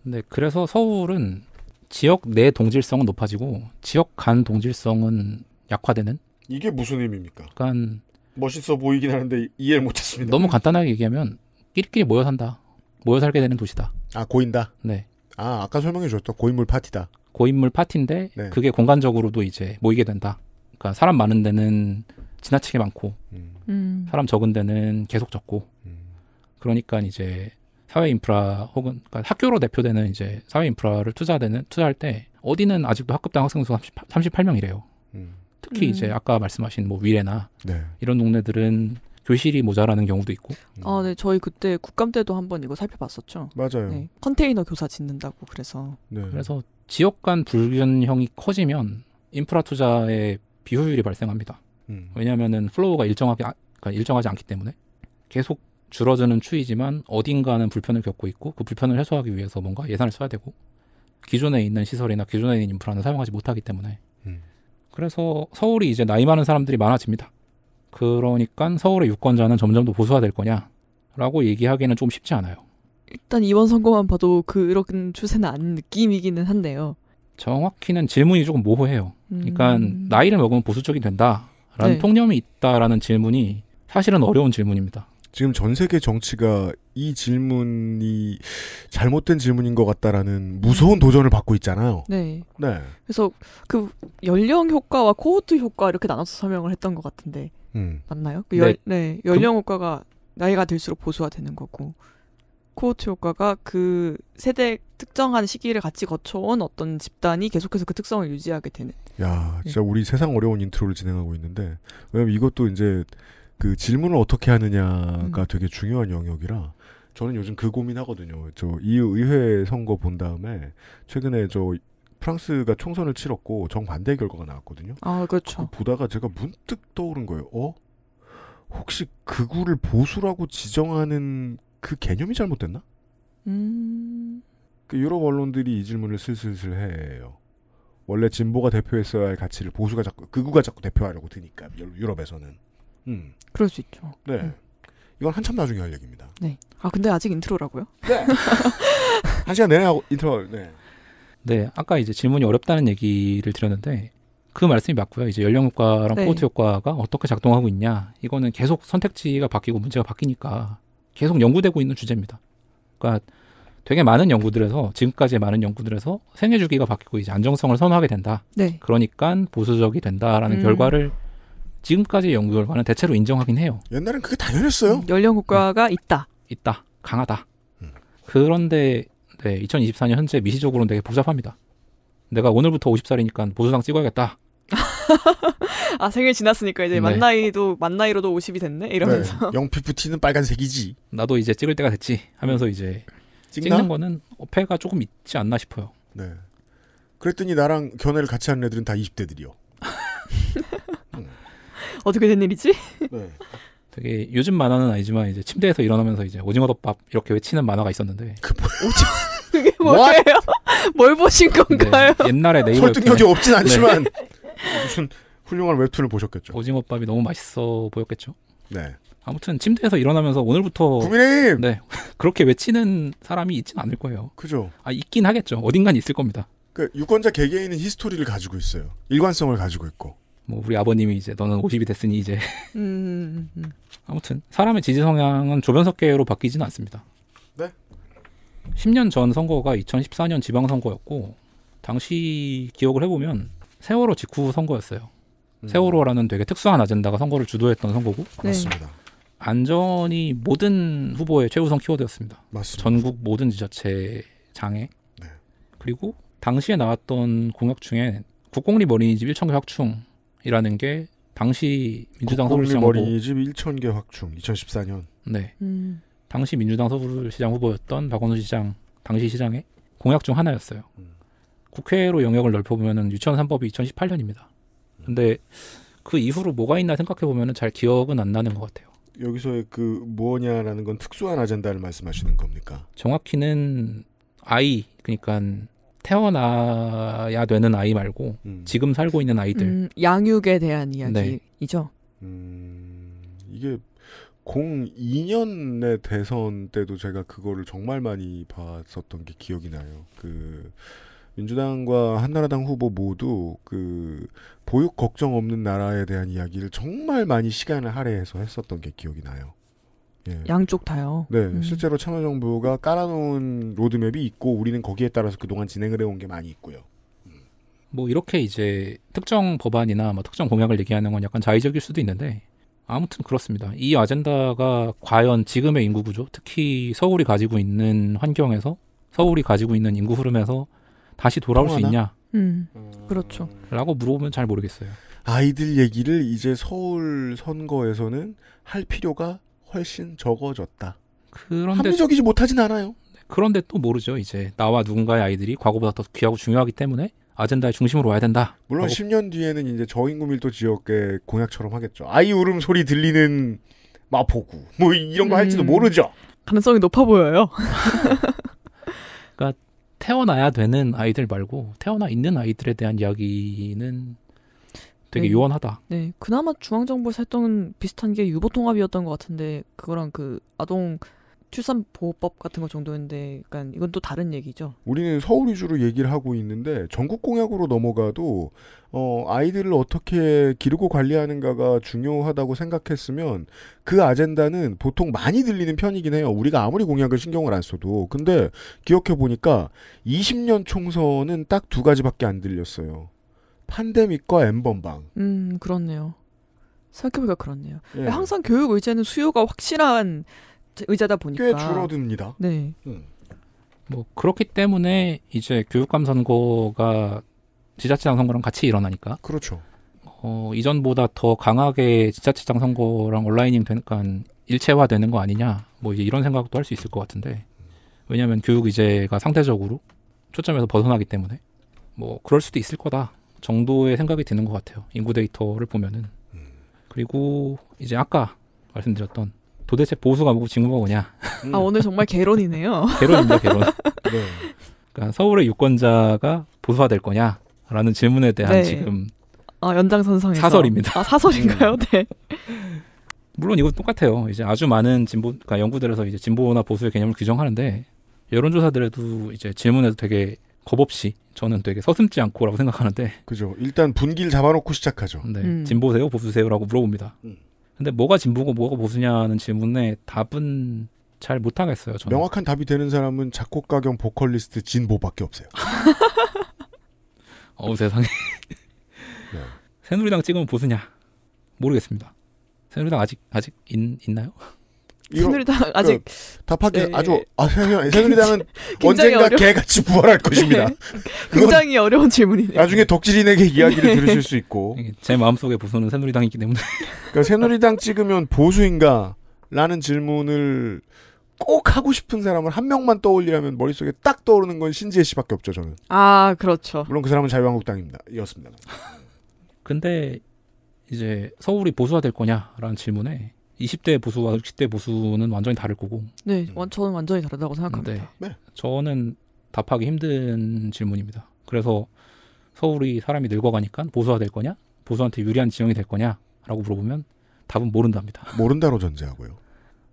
S3: 네, 그래서 서울은 지역 내 동질성은 높아지고 지역 간 동질성은 약화되는.
S1: 이게 무슨 의미입니까? 약간 그러니까 멋있어 보이긴 하는데 이해를
S3: 못했습니다. 너무 간단하게 얘기하면 끼리끼리 모여 산다. 모여 살게 되는 도시다. 아 고인다. 네. 아 아까 설명해 주셨던 고인물 파티다. 고인물 파티인데 네. 그게 공간적으로도 이제 모이게 된다. 그러니까 사람 많은 데는 지나치게 많고 음. 음. 사람 적은 데는 계속 적고 음. 그러니까 이제 사회 인프라 혹은 그러니까 학교로 대표되는 이제 사회 인프라를 투자되는 투자할 때 어디는 아직도 학급당 학생 수 30, 38명이래요. 음. 특히 음. 이제 아까 말씀하신 뭐 위례나 네. 이런 동네들은 교실이 모자라는 경우도 있고.
S2: 음. 아, 네. 저희 그때 국감 때도 한번 이거 살펴봤었죠. 맞아요. 네. 컨테이너 교사 짓는다고 그래서. 네. 그래서
S3: 지역 간 불균형이 커지면 인프라 투자의 비효율이 발생합니다. 음. 왜냐하면은 플로우가 일정하게 아, 그러니까 일정하지 않기 때문에 계속 줄어드는 추이지만 어딘가는 불편을 겪고 있고 그 불편을 해소하기 위해서 뭔가 예산을 써야 되고 기존에 있는 시설이나 기존에 있는 인프라는 사용하지 못하기 때문에 음. 그래서 서울이 이제 나이 많은 사람들이 많아집니다. 그러니까 서울의 유권자는 점점 더 보수화될 거냐라고 얘기하기는 좀 쉽지 않아요.
S2: 일단 이번 선거만 봐도 그런 추세는 안 느낌이기는 한데요.
S3: 정확히는 질문이 조금 모호해요. 그러니까 음... 그러니까 나이를 먹으면 보수적이 된다라는 네. 통념이 있다라는 질문이 사실은 어려운 질문입니다.
S1: 지금 전 세계 정치가 이 질문이 잘못된 질문인 것 같다라는 무서운 음. 도전을 받고 있잖아요. 네. 네.
S2: 그래서 그 연령 효과와 코호트 효과 이렇게 나눠서 설명을 했던 것 같은데 음. 맞나요? 그 열, 네. 네. 연령 효과가 나이가 들수록 보수화되는 거고 코호트 효과가 그 세대 특정한 시기를 같이 거쳐온 어떤 집단이 계속해서 그 특성을 유지하게 되는.
S1: 야, 진짜 네. 우리 세상 어려운 인트로를 진행하고 있는데 왜냐면 이것도 이제 그 질문을 어떻게 하느냐가 음. 되게 중요한 영역이라 저는 요즘 그 고민하거든요. 저 EU 의회 선거 본 다음에 최근에 저 프랑스가 총선을 치렀고 정반대 결과가 나왔거든요. 아, 그렇죠. 그 보다가 제가 문득 떠오른 거예요. 어? 혹시 그구를 보수라고 지정하는 그 개념이 잘못됐나?
S3: 음.
S1: 그 유럽 언론들이 이 질문을 슬슬슬 해요. 원래 진보가 대표했어야 할 가치를 보수가 자꾸 극우가 자꾸 대표하려고 드니까 유럽에서는. 음. 그럴 수 있죠. 네. 음. 이건 한참 나중에 할 얘기입니다. 네.
S2: 아 근데 아직 인트로라고요? 네. *laughs*
S1: 한 시간 내내 하고 인트로. 네.
S3: 네. 아까 이제 질문이 어렵다는 얘기를 드렸는데 그 말씀이 맞고요. 이제 연령 효과랑 네. 코트 효과가 어떻게 작동하고 있냐 이거는 계속 선택지가 바뀌고 문제가 바뀌니까 계속 연구되고 있는 주제입니다. 그러니까 되게 많은 연구들에서 지금까지 의 많은 연구들에서 생애 주기가 바뀌고 이제 안정성을 선호하게 된다. 네. 그러니까 보수적이 된다라는 음. 결과를 지금까지의 연구 결과는 대체로 인정하긴 해요. 옛날엔 그게 당연했어요. 연령 국가가 네. 있다. 있다. 강하다. 음. 그런데 네, 2024년 현재 미시적으로는 되게 복잡합니다. 내가 오늘부터 50살이니까 보수당 찍어야겠다. *laughs*
S2: 아 생일 지났으니까 이제 네. 만 나이도 만 나이로도 50이 됐네 이러면서 네.
S3: 영피프티는 빨간색이지. 나도 이제 찍을 때가 됐지 하면서 이제 찍나? 찍는 거는 어폐가 조금 있지 않나 싶어요. 네. 그랬더니 나랑 견해를 같이 하는 애들은 다 20대들이요. *laughs*
S1: 어떻게 된 일이지? 네.
S3: 되게 요즘 만화는 아니지만 이제 침대에서 일어나면서 이제 오징어덮밥 이렇게 외치는 만화가 있었는데 그 뭐... 오
S2: 그게 *laughs* 뭐예요? 뭘 보신 건가요? 네,
S3: 옛날에 네이버 설득력이 없진 않지만 네. 무슨 훌륭한 웹툰을 보셨겠죠. 오징어밥이 너무 맛있어 보였겠죠. 네. 아무튼 침대에서 일어나면서 오늘부터 국민의네 *laughs* 그렇게 외치는 사람이 있진 않을 거예요. 그죠? 아 있긴 하겠죠. 어딘간 있을 겁니다.
S1: 그 유권자 개개인은 히스토리를 가지고 있어요.
S3: 일관성을 가지고 있고 뭐 우리 아버님이 이제 너는 50이 됐으니 이제 음, 음, 음, 아무튼 사람의 지지 성향은 조변석계로 바뀌지는 않습니다. 네. 10년 전 선거가 2014년 지방선거였고 당시 기억을 해보면 세월호 직후 선거였어요. 세월호라는 되게 특수한 아젠다가 선거를 주도했던 선거고 네. 맞습니다. 네. 안전이 모든 후보의 최우선 키워드였습니다. 맞습니다. 전국 모든 지자체 장애 네. 그리고 당시에 나왔던 공약 중에 국공립 어린이집 1천개 확충 이라는 게 당시 민주당 서울시장 후보 머리집 1천 개 확충 2014년 네 음. 당시 민주당 서울시장 후보였던 박원순 시장 당시 시장의 공약 중 하나였어요. 음. 국회로 영역을 넓혀보면 유치원 3법이 2018년입니다. 음. 근데 그 이후로 뭐가 있나 생각해보면 잘 기억은 안 나는 것 같아요.
S1: 여기서의 그 뭐냐라는 건 특수한 아젠다를 말씀하시는 겁니까?
S3: 정확히는 아이, 그러니까 태어나야 되는 아이 말고 음. 지금 살고 있는 아이들 음,
S2: 양육에 대한 네. 이야기이죠. 네.
S1: 음, 이게 02년의 대선 때도 제가 그거를 정말 많이 봤었던 게 기억이 나요. 그 민주당과 한나라당 후보 모두 그 보육 걱정 없는 나라에 대한 이야기를 정말 많이 시간을 할애해서 했었던 게 기억이 나요. 예.
S2: 양쪽 다요. 네,
S1: 음. 실제로 참여정부가 깔아놓은 로드맵이 있고 우리는 거기에
S3: 따라서 그동안 진행을 해온 게 많이 있고요. 음. 뭐 이렇게 이제 특정 법안이나 뭐 특정 공약을 얘기하는 건 약간 자의적일 수도 있는데 아무튼 그렇습니다. 이 아젠다가 과연 지금의 인구 구조, 특히 서울이 가지고 있는 환경에서 서울이 가지고 있는 인구 흐름에서 다시 돌아올 통하나? 수 있냐?
S2: 음, 음, 그렇죠.
S3: 라고 물어보면 잘 모르겠어요.
S1: 아이들 얘기를 이제 서울 선거에서는 할 필요가 훨씬
S3: 적어졌다. 그런데
S1: 합리적이지 못하진 않아요.
S3: 네, 그런데 또 모르죠. 이제 나와 누군가의 아이들이 과거보다 더 귀하고 중요하기 때문에 아젠다의 중심으로 와야 된다. 물론
S1: 10년 뒤에는 이제 저인구밀도 지역의 공약처럼 하겠죠. 아이
S3: 울음 소리 들리는
S1: 마포구 뭐 이런 거 음... 할지도 모르죠. 가능성이 높아 보여요. *laughs*
S3: 그러니까 태어나야 되는 아이들 말고 태어나 있는 아이들에 대한 이야기는 되게 네. 요원하다.
S2: 네, 그나마 중앙정부에서 했던 비슷한 게 유보통합이었던 것 같은데 그거랑 그 아동 출산보호법 같은 거 정도인데, 그러니까 이건 또 다른 얘기죠.
S1: 우리는 서울 위주로 얘기를 하고 있는데 전국 공약으로 넘어가도 어, 아이들을 어떻게 기르고 관리하는가가 중요하다고 생각했으면 그 아젠다는 보통 많이 들리는 편이긴 해요. 우리가 아무리 공약을 신경을 안 써도. 근데 기억해 보니까 20년 총선은 딱 두 가지밖에 안 들렸어요. 판데믹과 M번방.
S2: 음, 그렇네요. 생각해보니까 그렇네요. 예. 항상 교육 의제는 수요가 확실한 의자다 보니까 꽤 줄어듭니다.
S3: 네. 음. 뭐 그렇기 때문에 이제 교육감 선거가 지자체장 선거랑 같이 일어나니까 그렇죠. 어, 이전보다 더 강하게 지자체장 선거랑 온라인이 되니까 일체화되는 거 아니냐 뭐 이제 이런 생각도 할 수 있을 것 같은데 왜냐하면 교육 이제가 상대적으로 초점에서 벗어나기 때문에 뭐 그럴 수도 있을 거다 정도의 생각이 드는 것 같아요. 인구 데이터를 보면은. 그리고 이제 아까 말씀드렸던 도대체 보수가 뭐고 진구가 뭐냐.
S2: 아 오늘 정말 개론이네요. *laughs* 개론입니다, 개론. 네.
S3: 그러니까 서울의 유권자가 보수화 될 거냐라는 질문에 대한 네. 지금 아, 연장선상에서 사설입니다. 아, 사설인가요? 음. 네. 물론 이건 똑같아요. 이제 아주 많은 진보, 그러니까 연구들에서 이제 진보나 보수의 개념을 규정하는데 여론조사들에도 이제 질문에도 되게 겁 없이 저는 되게 서슴지 않고라고 생각하는데. 그죠. 일단 분기를 잡아놓고 시작하죠. 네. 음. 진보세요, 보수세요라고 물어봅니다. 음. 근데 뭐가 진보고 뭐가 보수냐는 질문에 답은 잘 못하겠어요. 저는. 명확한
S1: 답이 되는 사람은 작곡가 겸 보컬리스트 진보밖에
S3: 없어요. *laughs* 어우 세상에. 네. 새누리당 찍으면 보수냐? 모르겠습니다. 새누리당 아직 아직 있, 있나요?
S1: 새누리당 그 아직 그, 답하기 네. 아주
S3: 아, 새누리당은 *laughs* 언젠가 개같이
S1: 부활할 것입니다. 네. 굉장히 어려운 질문이네요. 나중에 덕질인에게 이야기를 네. 들으실 수 있고 제 마음속에 보수는 새누리당이기 때문에 그러니까 새누리당 찍으면 보수인가 라는 질문을 꼭 하고 싶은 사람을 한 명만 떠올리라면 머릿속에 딱 떠오르는 건 신지혜 씨밖에 없죠, 저는.
S2: 아, 그렇죠. 물론 그 사람은
S3: 자유한국당입니다. 이었습니다. 근데 이제 서울이 보수화 될 거냐라는 질문에 20대 보수와 60대 보수는 완전히 다를 거고.
S2: 네, 음. 저는 완전히 다르다고 생각합니다. 네. 네.
S3: 저는 답하기 힘든 질문입니다. 그래서 서울이 사람이 늙어가니까 보수화 될 거냐? 보수한테 유리한 지형이 될 거냐? 라고 물어보면 답은 모른답니다. *laughs* 모른다로 전제하고요.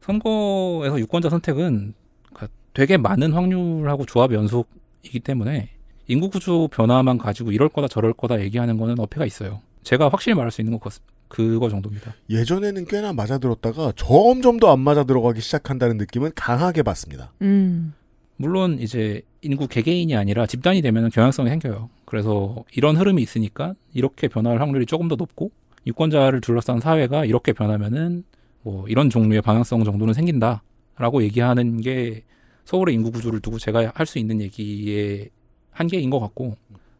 S3: 선거에서 유권자 선택은 그러니까 되게 많은 확률하고 조합 연속이기 때문에 인구 구조 변화만 가지고 이럴 거다 저럴 거다 얘기하는 거는 어폐가 있어요. 제가 확실히 말할 수 있는 것 같습니다. 그거 정도입니다. 예전에는 꽤나 맞아들었다가 점점 더 안
S1: 맞아들어가기 시작한다는 느낌은 강하게 받습니다.
S3: 음. 물론 이제 인구 개개인이 아니라 집단이 되면 경향성이 생겨요. 그래서 이런 흐름이 있으니까 이렇게 변할 확률이 조금 더 높고 유권자를 둘러싼 사회가 이렇게 변하면은 뭐 이런 종류의 방향성 정도는 생긴다라고 얘기하는 게 서울의 인구 구조를 두고 제가 할 수 있는 얘기의 한계인 것 같고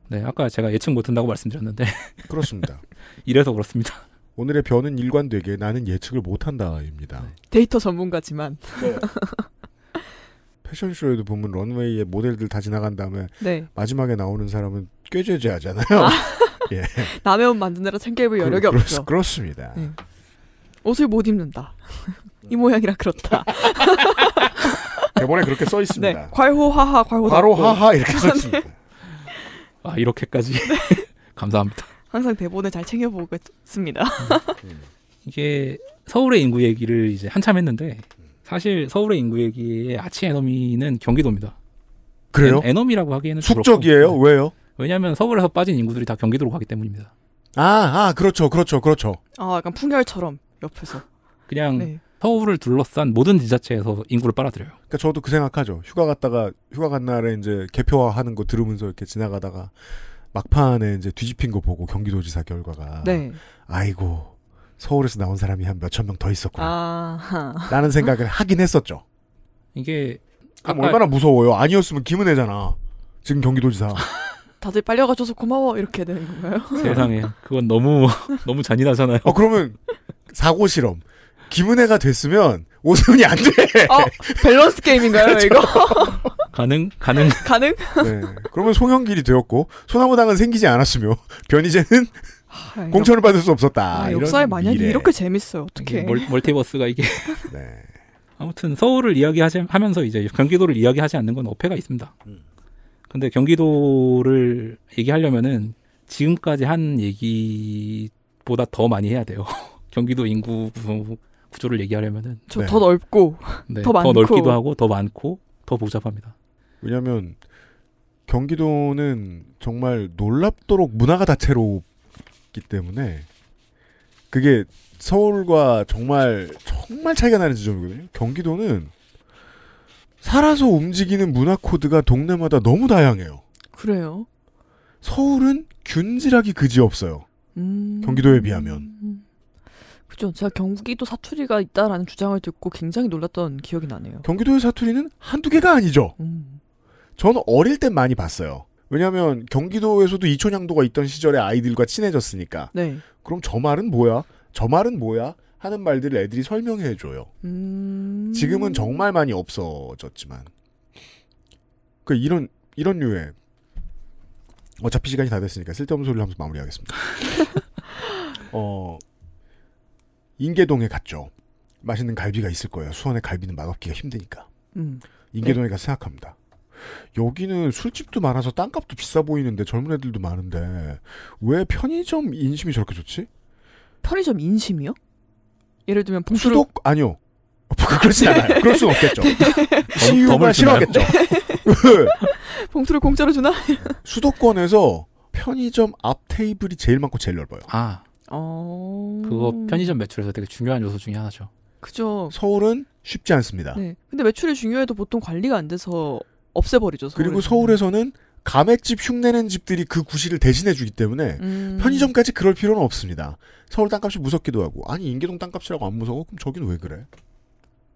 S3: 네 아까 제가 예측 못한다고 말씀드렸는데 그렇습니다.
S1: *laughs* 이래서 그렇습니다. 오늘의 변은 일관되게 나는 예측을 못한다입니다. 네.
S3: 데이터
S2: 전문가지만. 네. *laughs*
S1: 패션쇼에도 보면 런웨이에 모델들 다 지나간 다음에 네. 마지막에 나오는 사람은 꾀죄죄하잖아요. 아. *laughs* 예.
S2: *laughs* 남의 옷 만드느라 챙겨입을 여력이 그, 없죠. 그렇, 습니다 네. 옷을 못 입는다. 이 모양이라
S3: 그렇다. 대본에 그렇게 써 있습니다. 네.
S2: 괄호하하, 괄호하하 이렇게 써 있습니다.
S3: 네. 아 이렇게까지 감사합니다.
S2: 항상 대본을 잘 챙겨보겠습니다. 음, 네.
S3: *laughs* 이게 서울의 인구 얘기를 이제 한참 했는데 사실 서울의 인구 얘기의 아치 에너미는 경기도입니다. 그래요? 에너미라고 하기에는 숙적이에요. 네. 왜요? 왜냐하면 서울에서 빠진 인구들이 다 경기도로 가기 때문입니다. 아, 아, 그렇죠, 그렇죠, 그렇죠.
S2: 아, 약간 풍열처럼 옆에서.
S3: 그냥 네. 서울을 둘러싼
S1: 모든 지자체에서 인구를 빨아들여요. 그러니까 저도 그 생각하죠. 휴가 갔다가 휴가 간 날에 이제 개표화하는 거 들으면서 이렇게 지나가다가 막판에 이제 뒤집힌 거 보고 경기도지사 결과가 네. 아이고 서울에서 나온 사람이 한 몇 천 명 더 있었구나 아. 라는 생각을 하긴 했었죠.
S3: 이게 아 얼마나
S1: 무서워요. 아니었으면 김은혜잖아. 지금 경기도지사. *laughs*
S2: 다들 빨려가줘서 고마워 이렇게 되는 건가요? *laughs* 세상에
S1: 그건 너무 *laughs* 너무 잔인하잖아요. 어 그러면 사고 실험. 김은혜가 됐으면 오세훈이 안 돼. 어, 밸런스 게임인가요 그렇죠. 이거? 가능? 가능? *laughs* 가능? 네. 그러면 송영길이 되었고 소나무당은 생기지 않았으며 변희재는 아, 공천을 받을 수 없었다.
S2: 아, 역사에 만약에 이렇게 재밌어요. 어떻게?
S3: 멀티버스가 이게. *laughs* 네. 아무튼 서울을 이야기하면서 이제 경기도를 이야기하지 않는 건 어폐가 있습니다. 음. 근데 경기도를 얘기하려면은 지금까지 한 얘기보다 더 많이 해야 돼요. *laughs* 경기도 인구 구조를 얘기하려면은 좀더 네. 넓고 네, 더 많고 더 넓기도 하고 더 많고 더 복잡합니다. 왜냐하면
S1: 경기도는 정말 놀랍도록 문화가 다채롭기 때문에 그게 서울과 정말 정말 차이가 나는 지점이거든요. 경기도는 살아서 움직이는 문화 코드가 동네마다 너무 다양해요. 그래요. 서울은 균질하기 그지 없어요. 음... 경기도에 비하면.
S2: 그죠. 제가 경기도 사투리가 있다라는 주장을 듣고 굉장히 놀랐던 기억이 나네요.
S1: 경기도의 사투리는 한두 개가 아니죠. 음... 저는 어릴 땐 많이 봤어요. 왜냐하면 경기도에서도 이촌향도가 있던 시절에 아이들과 친해졌으니까. 네. 그럼 저 말은 뭐야? 저 말은 뭐야? 하는 말들을 애들이 설명해 줘요. 음... 지금은 정말 많이 없어졌지만. 그 이런 이런 류의 어차피 시간이 다 됐으니까 쓸데없는 소리를 하면서 마무리하겠습니다. *laughs* 어 인계동에 갔죠. 맛있는 갈비가 있을 거예요. 수원의 갈비는 맛없기가 힘드니까. 음. 인계동에 네. 가서 생각합니다. 여기는 술집도 많아서 땅값도 비싸 보이는데 젊은 애들도 많은데 왜 편의점 인심이 저렇게 좋지? 편의점 인심이요? 예를 들면 봉투를 수독 아니요. 어, 그, 그렇진 않아요. *laughs* 그럴 수는 없겠죠. 시유가 네. *laughs* 싫어하겠죠.
S2: *laughs* 봉투를
S1: 공짜로 주나? 수도권에서 편의점 앞 테이블이 제일 많고 제일 넓어요. 아, 어... 그거 편의점
S3: 매출에서 되게 중요한 요소 중에 하나죠.
S1: 그죠. 서울은
S3: 쉽지 않습니다.
S2: 네. 근데 매출이 중요해도 보통 관리가 안 돼서 없애버리죠. 서울에서 그리고
S3: 서울에서는
S1: 감액집 흉내낸 집들이 그 구실을 대신해주기 때문에 음... 편의점까지 그럴 필요는 없습니다. 서울 땅값이 무섭기도 하고 아니 인계동 땅값이라고 안 무서워? 그럼 저긴 왜 그래?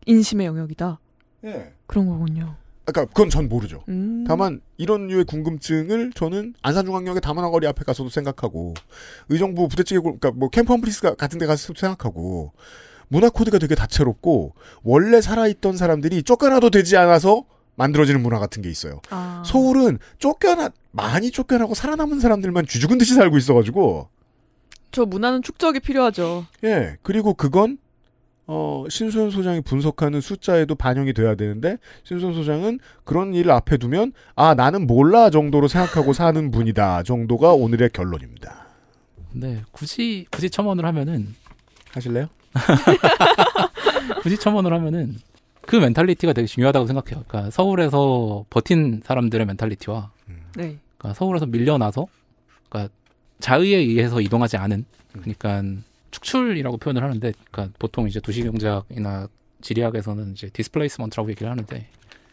S2: 인심의 영역이다. 예. 그런 거군요.
S1: 그러니까 그건 전 모르죠.
S2: 음... 다만
S1: 이런 류의 궁금증을 저는 안산중앙역의 다문화거리 앞에 가서도 생각하고 의정부 부대찌개 그러니까 뭐 캠프 험프리스 같은 데 가서 도 생각하고 문화 코드가 되게 다채롭고 원래 살아있던 사람들이 쫓겨나도 되지 않아서 만들어지는 문화 같은 게 있어요. 아. 서울은 쫓겨나 많이 쫓겨나고 살아남은 사람들만 쥐죽은 듯이 살고 있어가지고 저
S2: 문화는 축적이 필요하죠.
S1: 예 그리고 그건 어, 신수현 소장이 분석하는 숫자에도 반영이 돼야 되는데 신수현 소장은 그런 일을 앞에 두면 아 나는 몰라 정도로 생각하고 사는 분이다 정도가 오늘의 결론입니다.
S3: 네 굳이 굳이 첨언을 하면은 하실래요? *laughs* 굳이 첨언을 하면은 그 멘탈리티가 되게 중요하다고 생각해요. 그러니까 서울에서 버틴 사람들의 멘탈리티와 음. 네. 그러니까 서울에서 밀려나서 그러니까 자의에 의해서 이동하지 않은 음. 그러니까 축출이라고 표현을 하는데 그러니까 보통 이제 도시경제학이나 지리학에서는 이제 디스플레이스먼트라고 얘기를 하는데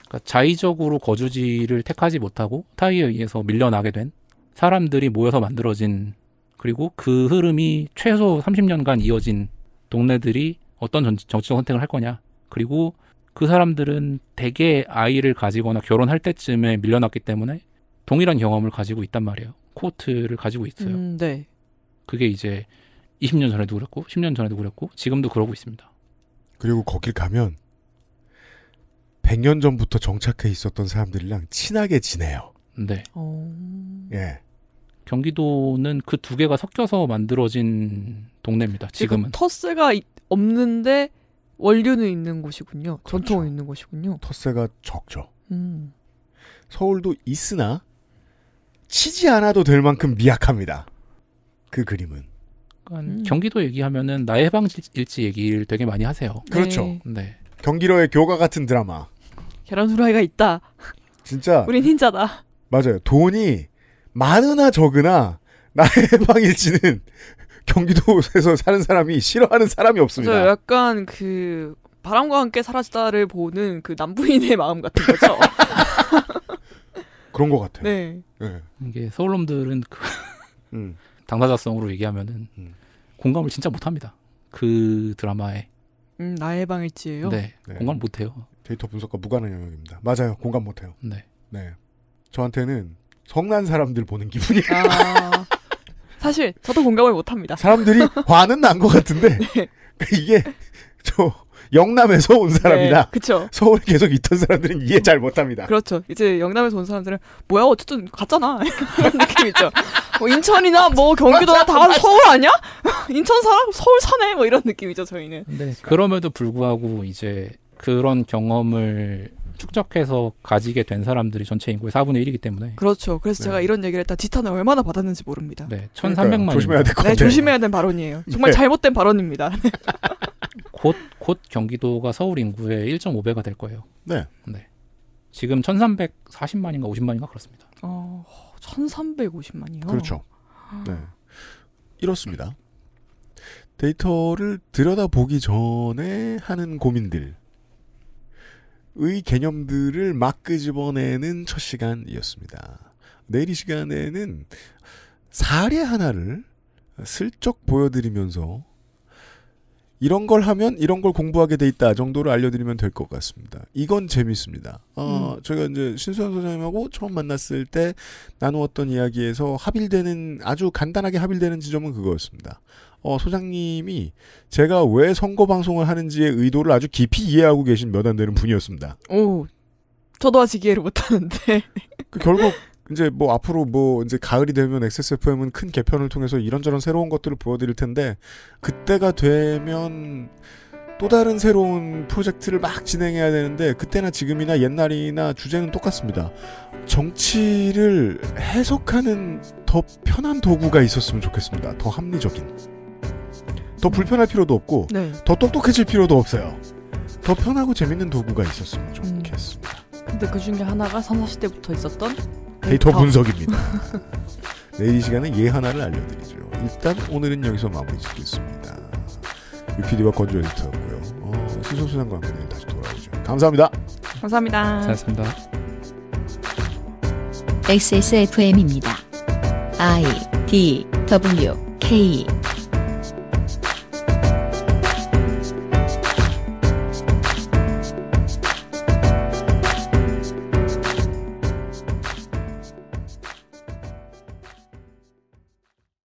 S3: 그러니까 자의적으로 거주지를 택하지 못하고 타의에 의해서 밀려나게 된 사람들이 모여서 만들어진 그리고 그 흐름이 최소 30년간 이어진 동네들이 어떤 정치적 선택을 할 거냐 그리고 그 사람들은 대개 아이를 가지거나 결혼할 때쯤에 밀려났기 때문에 동일한 경험을 가지고 있단 말이에요. 코트를 가지고 있어요. 음, 네. 그게 이제 20년 전에도 그랬고 10년 전에도 그랬고 지금도 그러고 있습니다. 그리고 거길 가면
S1: 100년 전부터 정착해 있었던 사람들이랑 친하게 지내요.
S3: 네. 어... 예. 경기도는 그 두 개가 섞여서 만들어진 동네입니다. 지금은 지금
S2: 터스가 없는데 원료는 있는 곳이군요. 그렇죠. 전통은 있는 곳이군요.
S1: 텃세가 적죠. 음. 서울도 있으나
S3: 치지 않아도 될 만큼 미약합니다. 그 그림은. 음. 경기도 얘기하면은 나해방 일지 얘기를 되게 많이 하세요. 네. 그렇죠. 네. 네.
S1: 경기로의 교과 같은 드라마.
S2: 계란 후라이가 있다. 진짜. *laughs* 우린 흰자다.
S1: 맞아요. 돈이 많으나 적으나 나해방 의 *laughs* 일지는 경기도에서 사는 사람이 싫어하는 사람이 없습니다. 맞
S2: 약간 그 바람과 함께 사라지다를 보는 그 남부인의 마음 같은 거죠.
S3: *laughs* 그런 것 같아요. 네. 네. 이게 서울놈들은 그 *laughs* 음. 당사자성으로 얘기하면은 음. 공감을 진짜 못합니다. 그 드라마에.
S2: 음, 나의 방일지예요. 네,
S3: 네.
S1: 공감 못해요. 데이터 분석과 무관한 영역입니다. 맞아요. 공감 못해요. 네. 네. 저한테는 성난 사람들 보는 기분이에요.
S2: 아... *laughs* 사실 저도 공감을 못합니다.
S1: 사람들이 *laughs* 화는 난 것 같은데 네. 그러니까 이게 저 영남에서 온 사람이다. 네, 그렇 서울에 계속 있던 사람들은 이해 잘 못합니다.
S2: 그렇죠. 이제 영남에서 온 사람들은 뭐야 어쨌든 갔잖아 *laughs* 이런 느낌 있죠. 뭐 인천이나 뭐 경기도나 다 서울 아니야? *laughs* 인천 사람 서울 사네 뭐 이런 느낌이죠 저희는. 네.
S3: 그럼에도 불구하고 이제 그런 경험을 축적해서 가지게 된 사람들이 전체 인구의 4분의 1이기 때문에
S2: 그렇죠. 그래서 네. 제가 이런 얘기를 했다. 지탄을 얼마나 받았는지 모릅니다. 네, 1,300만 조심해야 될것 네, 조심해야 되는 발언이에요. 네. 정말 네. 잘못된 발언입니다.
S3: *laughs* 곧, 곧 경기도가 서울 인구의 1.5배가 될 거예요. 네. 네. 지금 1,340만인가 50만인가 그렇습니다.
S2: 어, 1,350만이요? 그렇죠.
S3: 네. 이렇습니다.
S1: 데이터를 들여다보기 전에 하는 고민들. 의 개념들을 막 끄집어내는 첫 시간이었습니다. 내일 이 시간에는 사례 하나를 슬쩍 보여드리면서 이런 걸 하면 이런 걸 공부하게 돼 있다 정도를 알려드리면 될 것 같습니다. 이건 재밌습니다. 어, 음. 저희가 이제 신수현 소장님하고 처음 만났을 때 나누었던 이야기에서 합일되는 아주 간단하게 합일되는 지점은 그거였습니다. 어, 소장님이 제가 왜 선거 방송을 하는지의 의도를 아주 깊이 이해하고 계신 몇 안 되는 분이었습니다.
S2: 오, 저도 아직 이해를 못하는데.
S1: 그 결국 이제 뭐 앞으로 뭐 이제 가을이 되면 XSFM은 큰 개편을 통해서 이런저런 새로운 것들을 보여드릴 텐데 그때가 되면 또 다른 새로운 프로젝트를 막 진행해야 되는데 그때나 지금이나 옛날이나 주제는 똑같습니다. 정치를 해석하는 더 편한 도구가 있었으면 좋겠습니다. 더 합리적인. 더 불편할 필요도 없고 네. 더 똑똑해질 필요도 없어요. 더 편하고 재밌는 도구가 있었으면 음. 좋겠습니다.
S2: 음. 근데 그 중에 하나가 선사시 대부터 있었던 데이터,
S1: 데이터 분석입니다. 내일 *laughs* 네, 이 시간은 예 하나를 알려드리죠. 일단 오늘은 여기서 마무리 짓겠습니다. UPD와 건조 에디터였고요. 어, 시소수장과 함께 내일 다시 돌아오죠. 감사합니다. 감사합니다. 잘했습니다.
S2: XSFM입니다. I D W K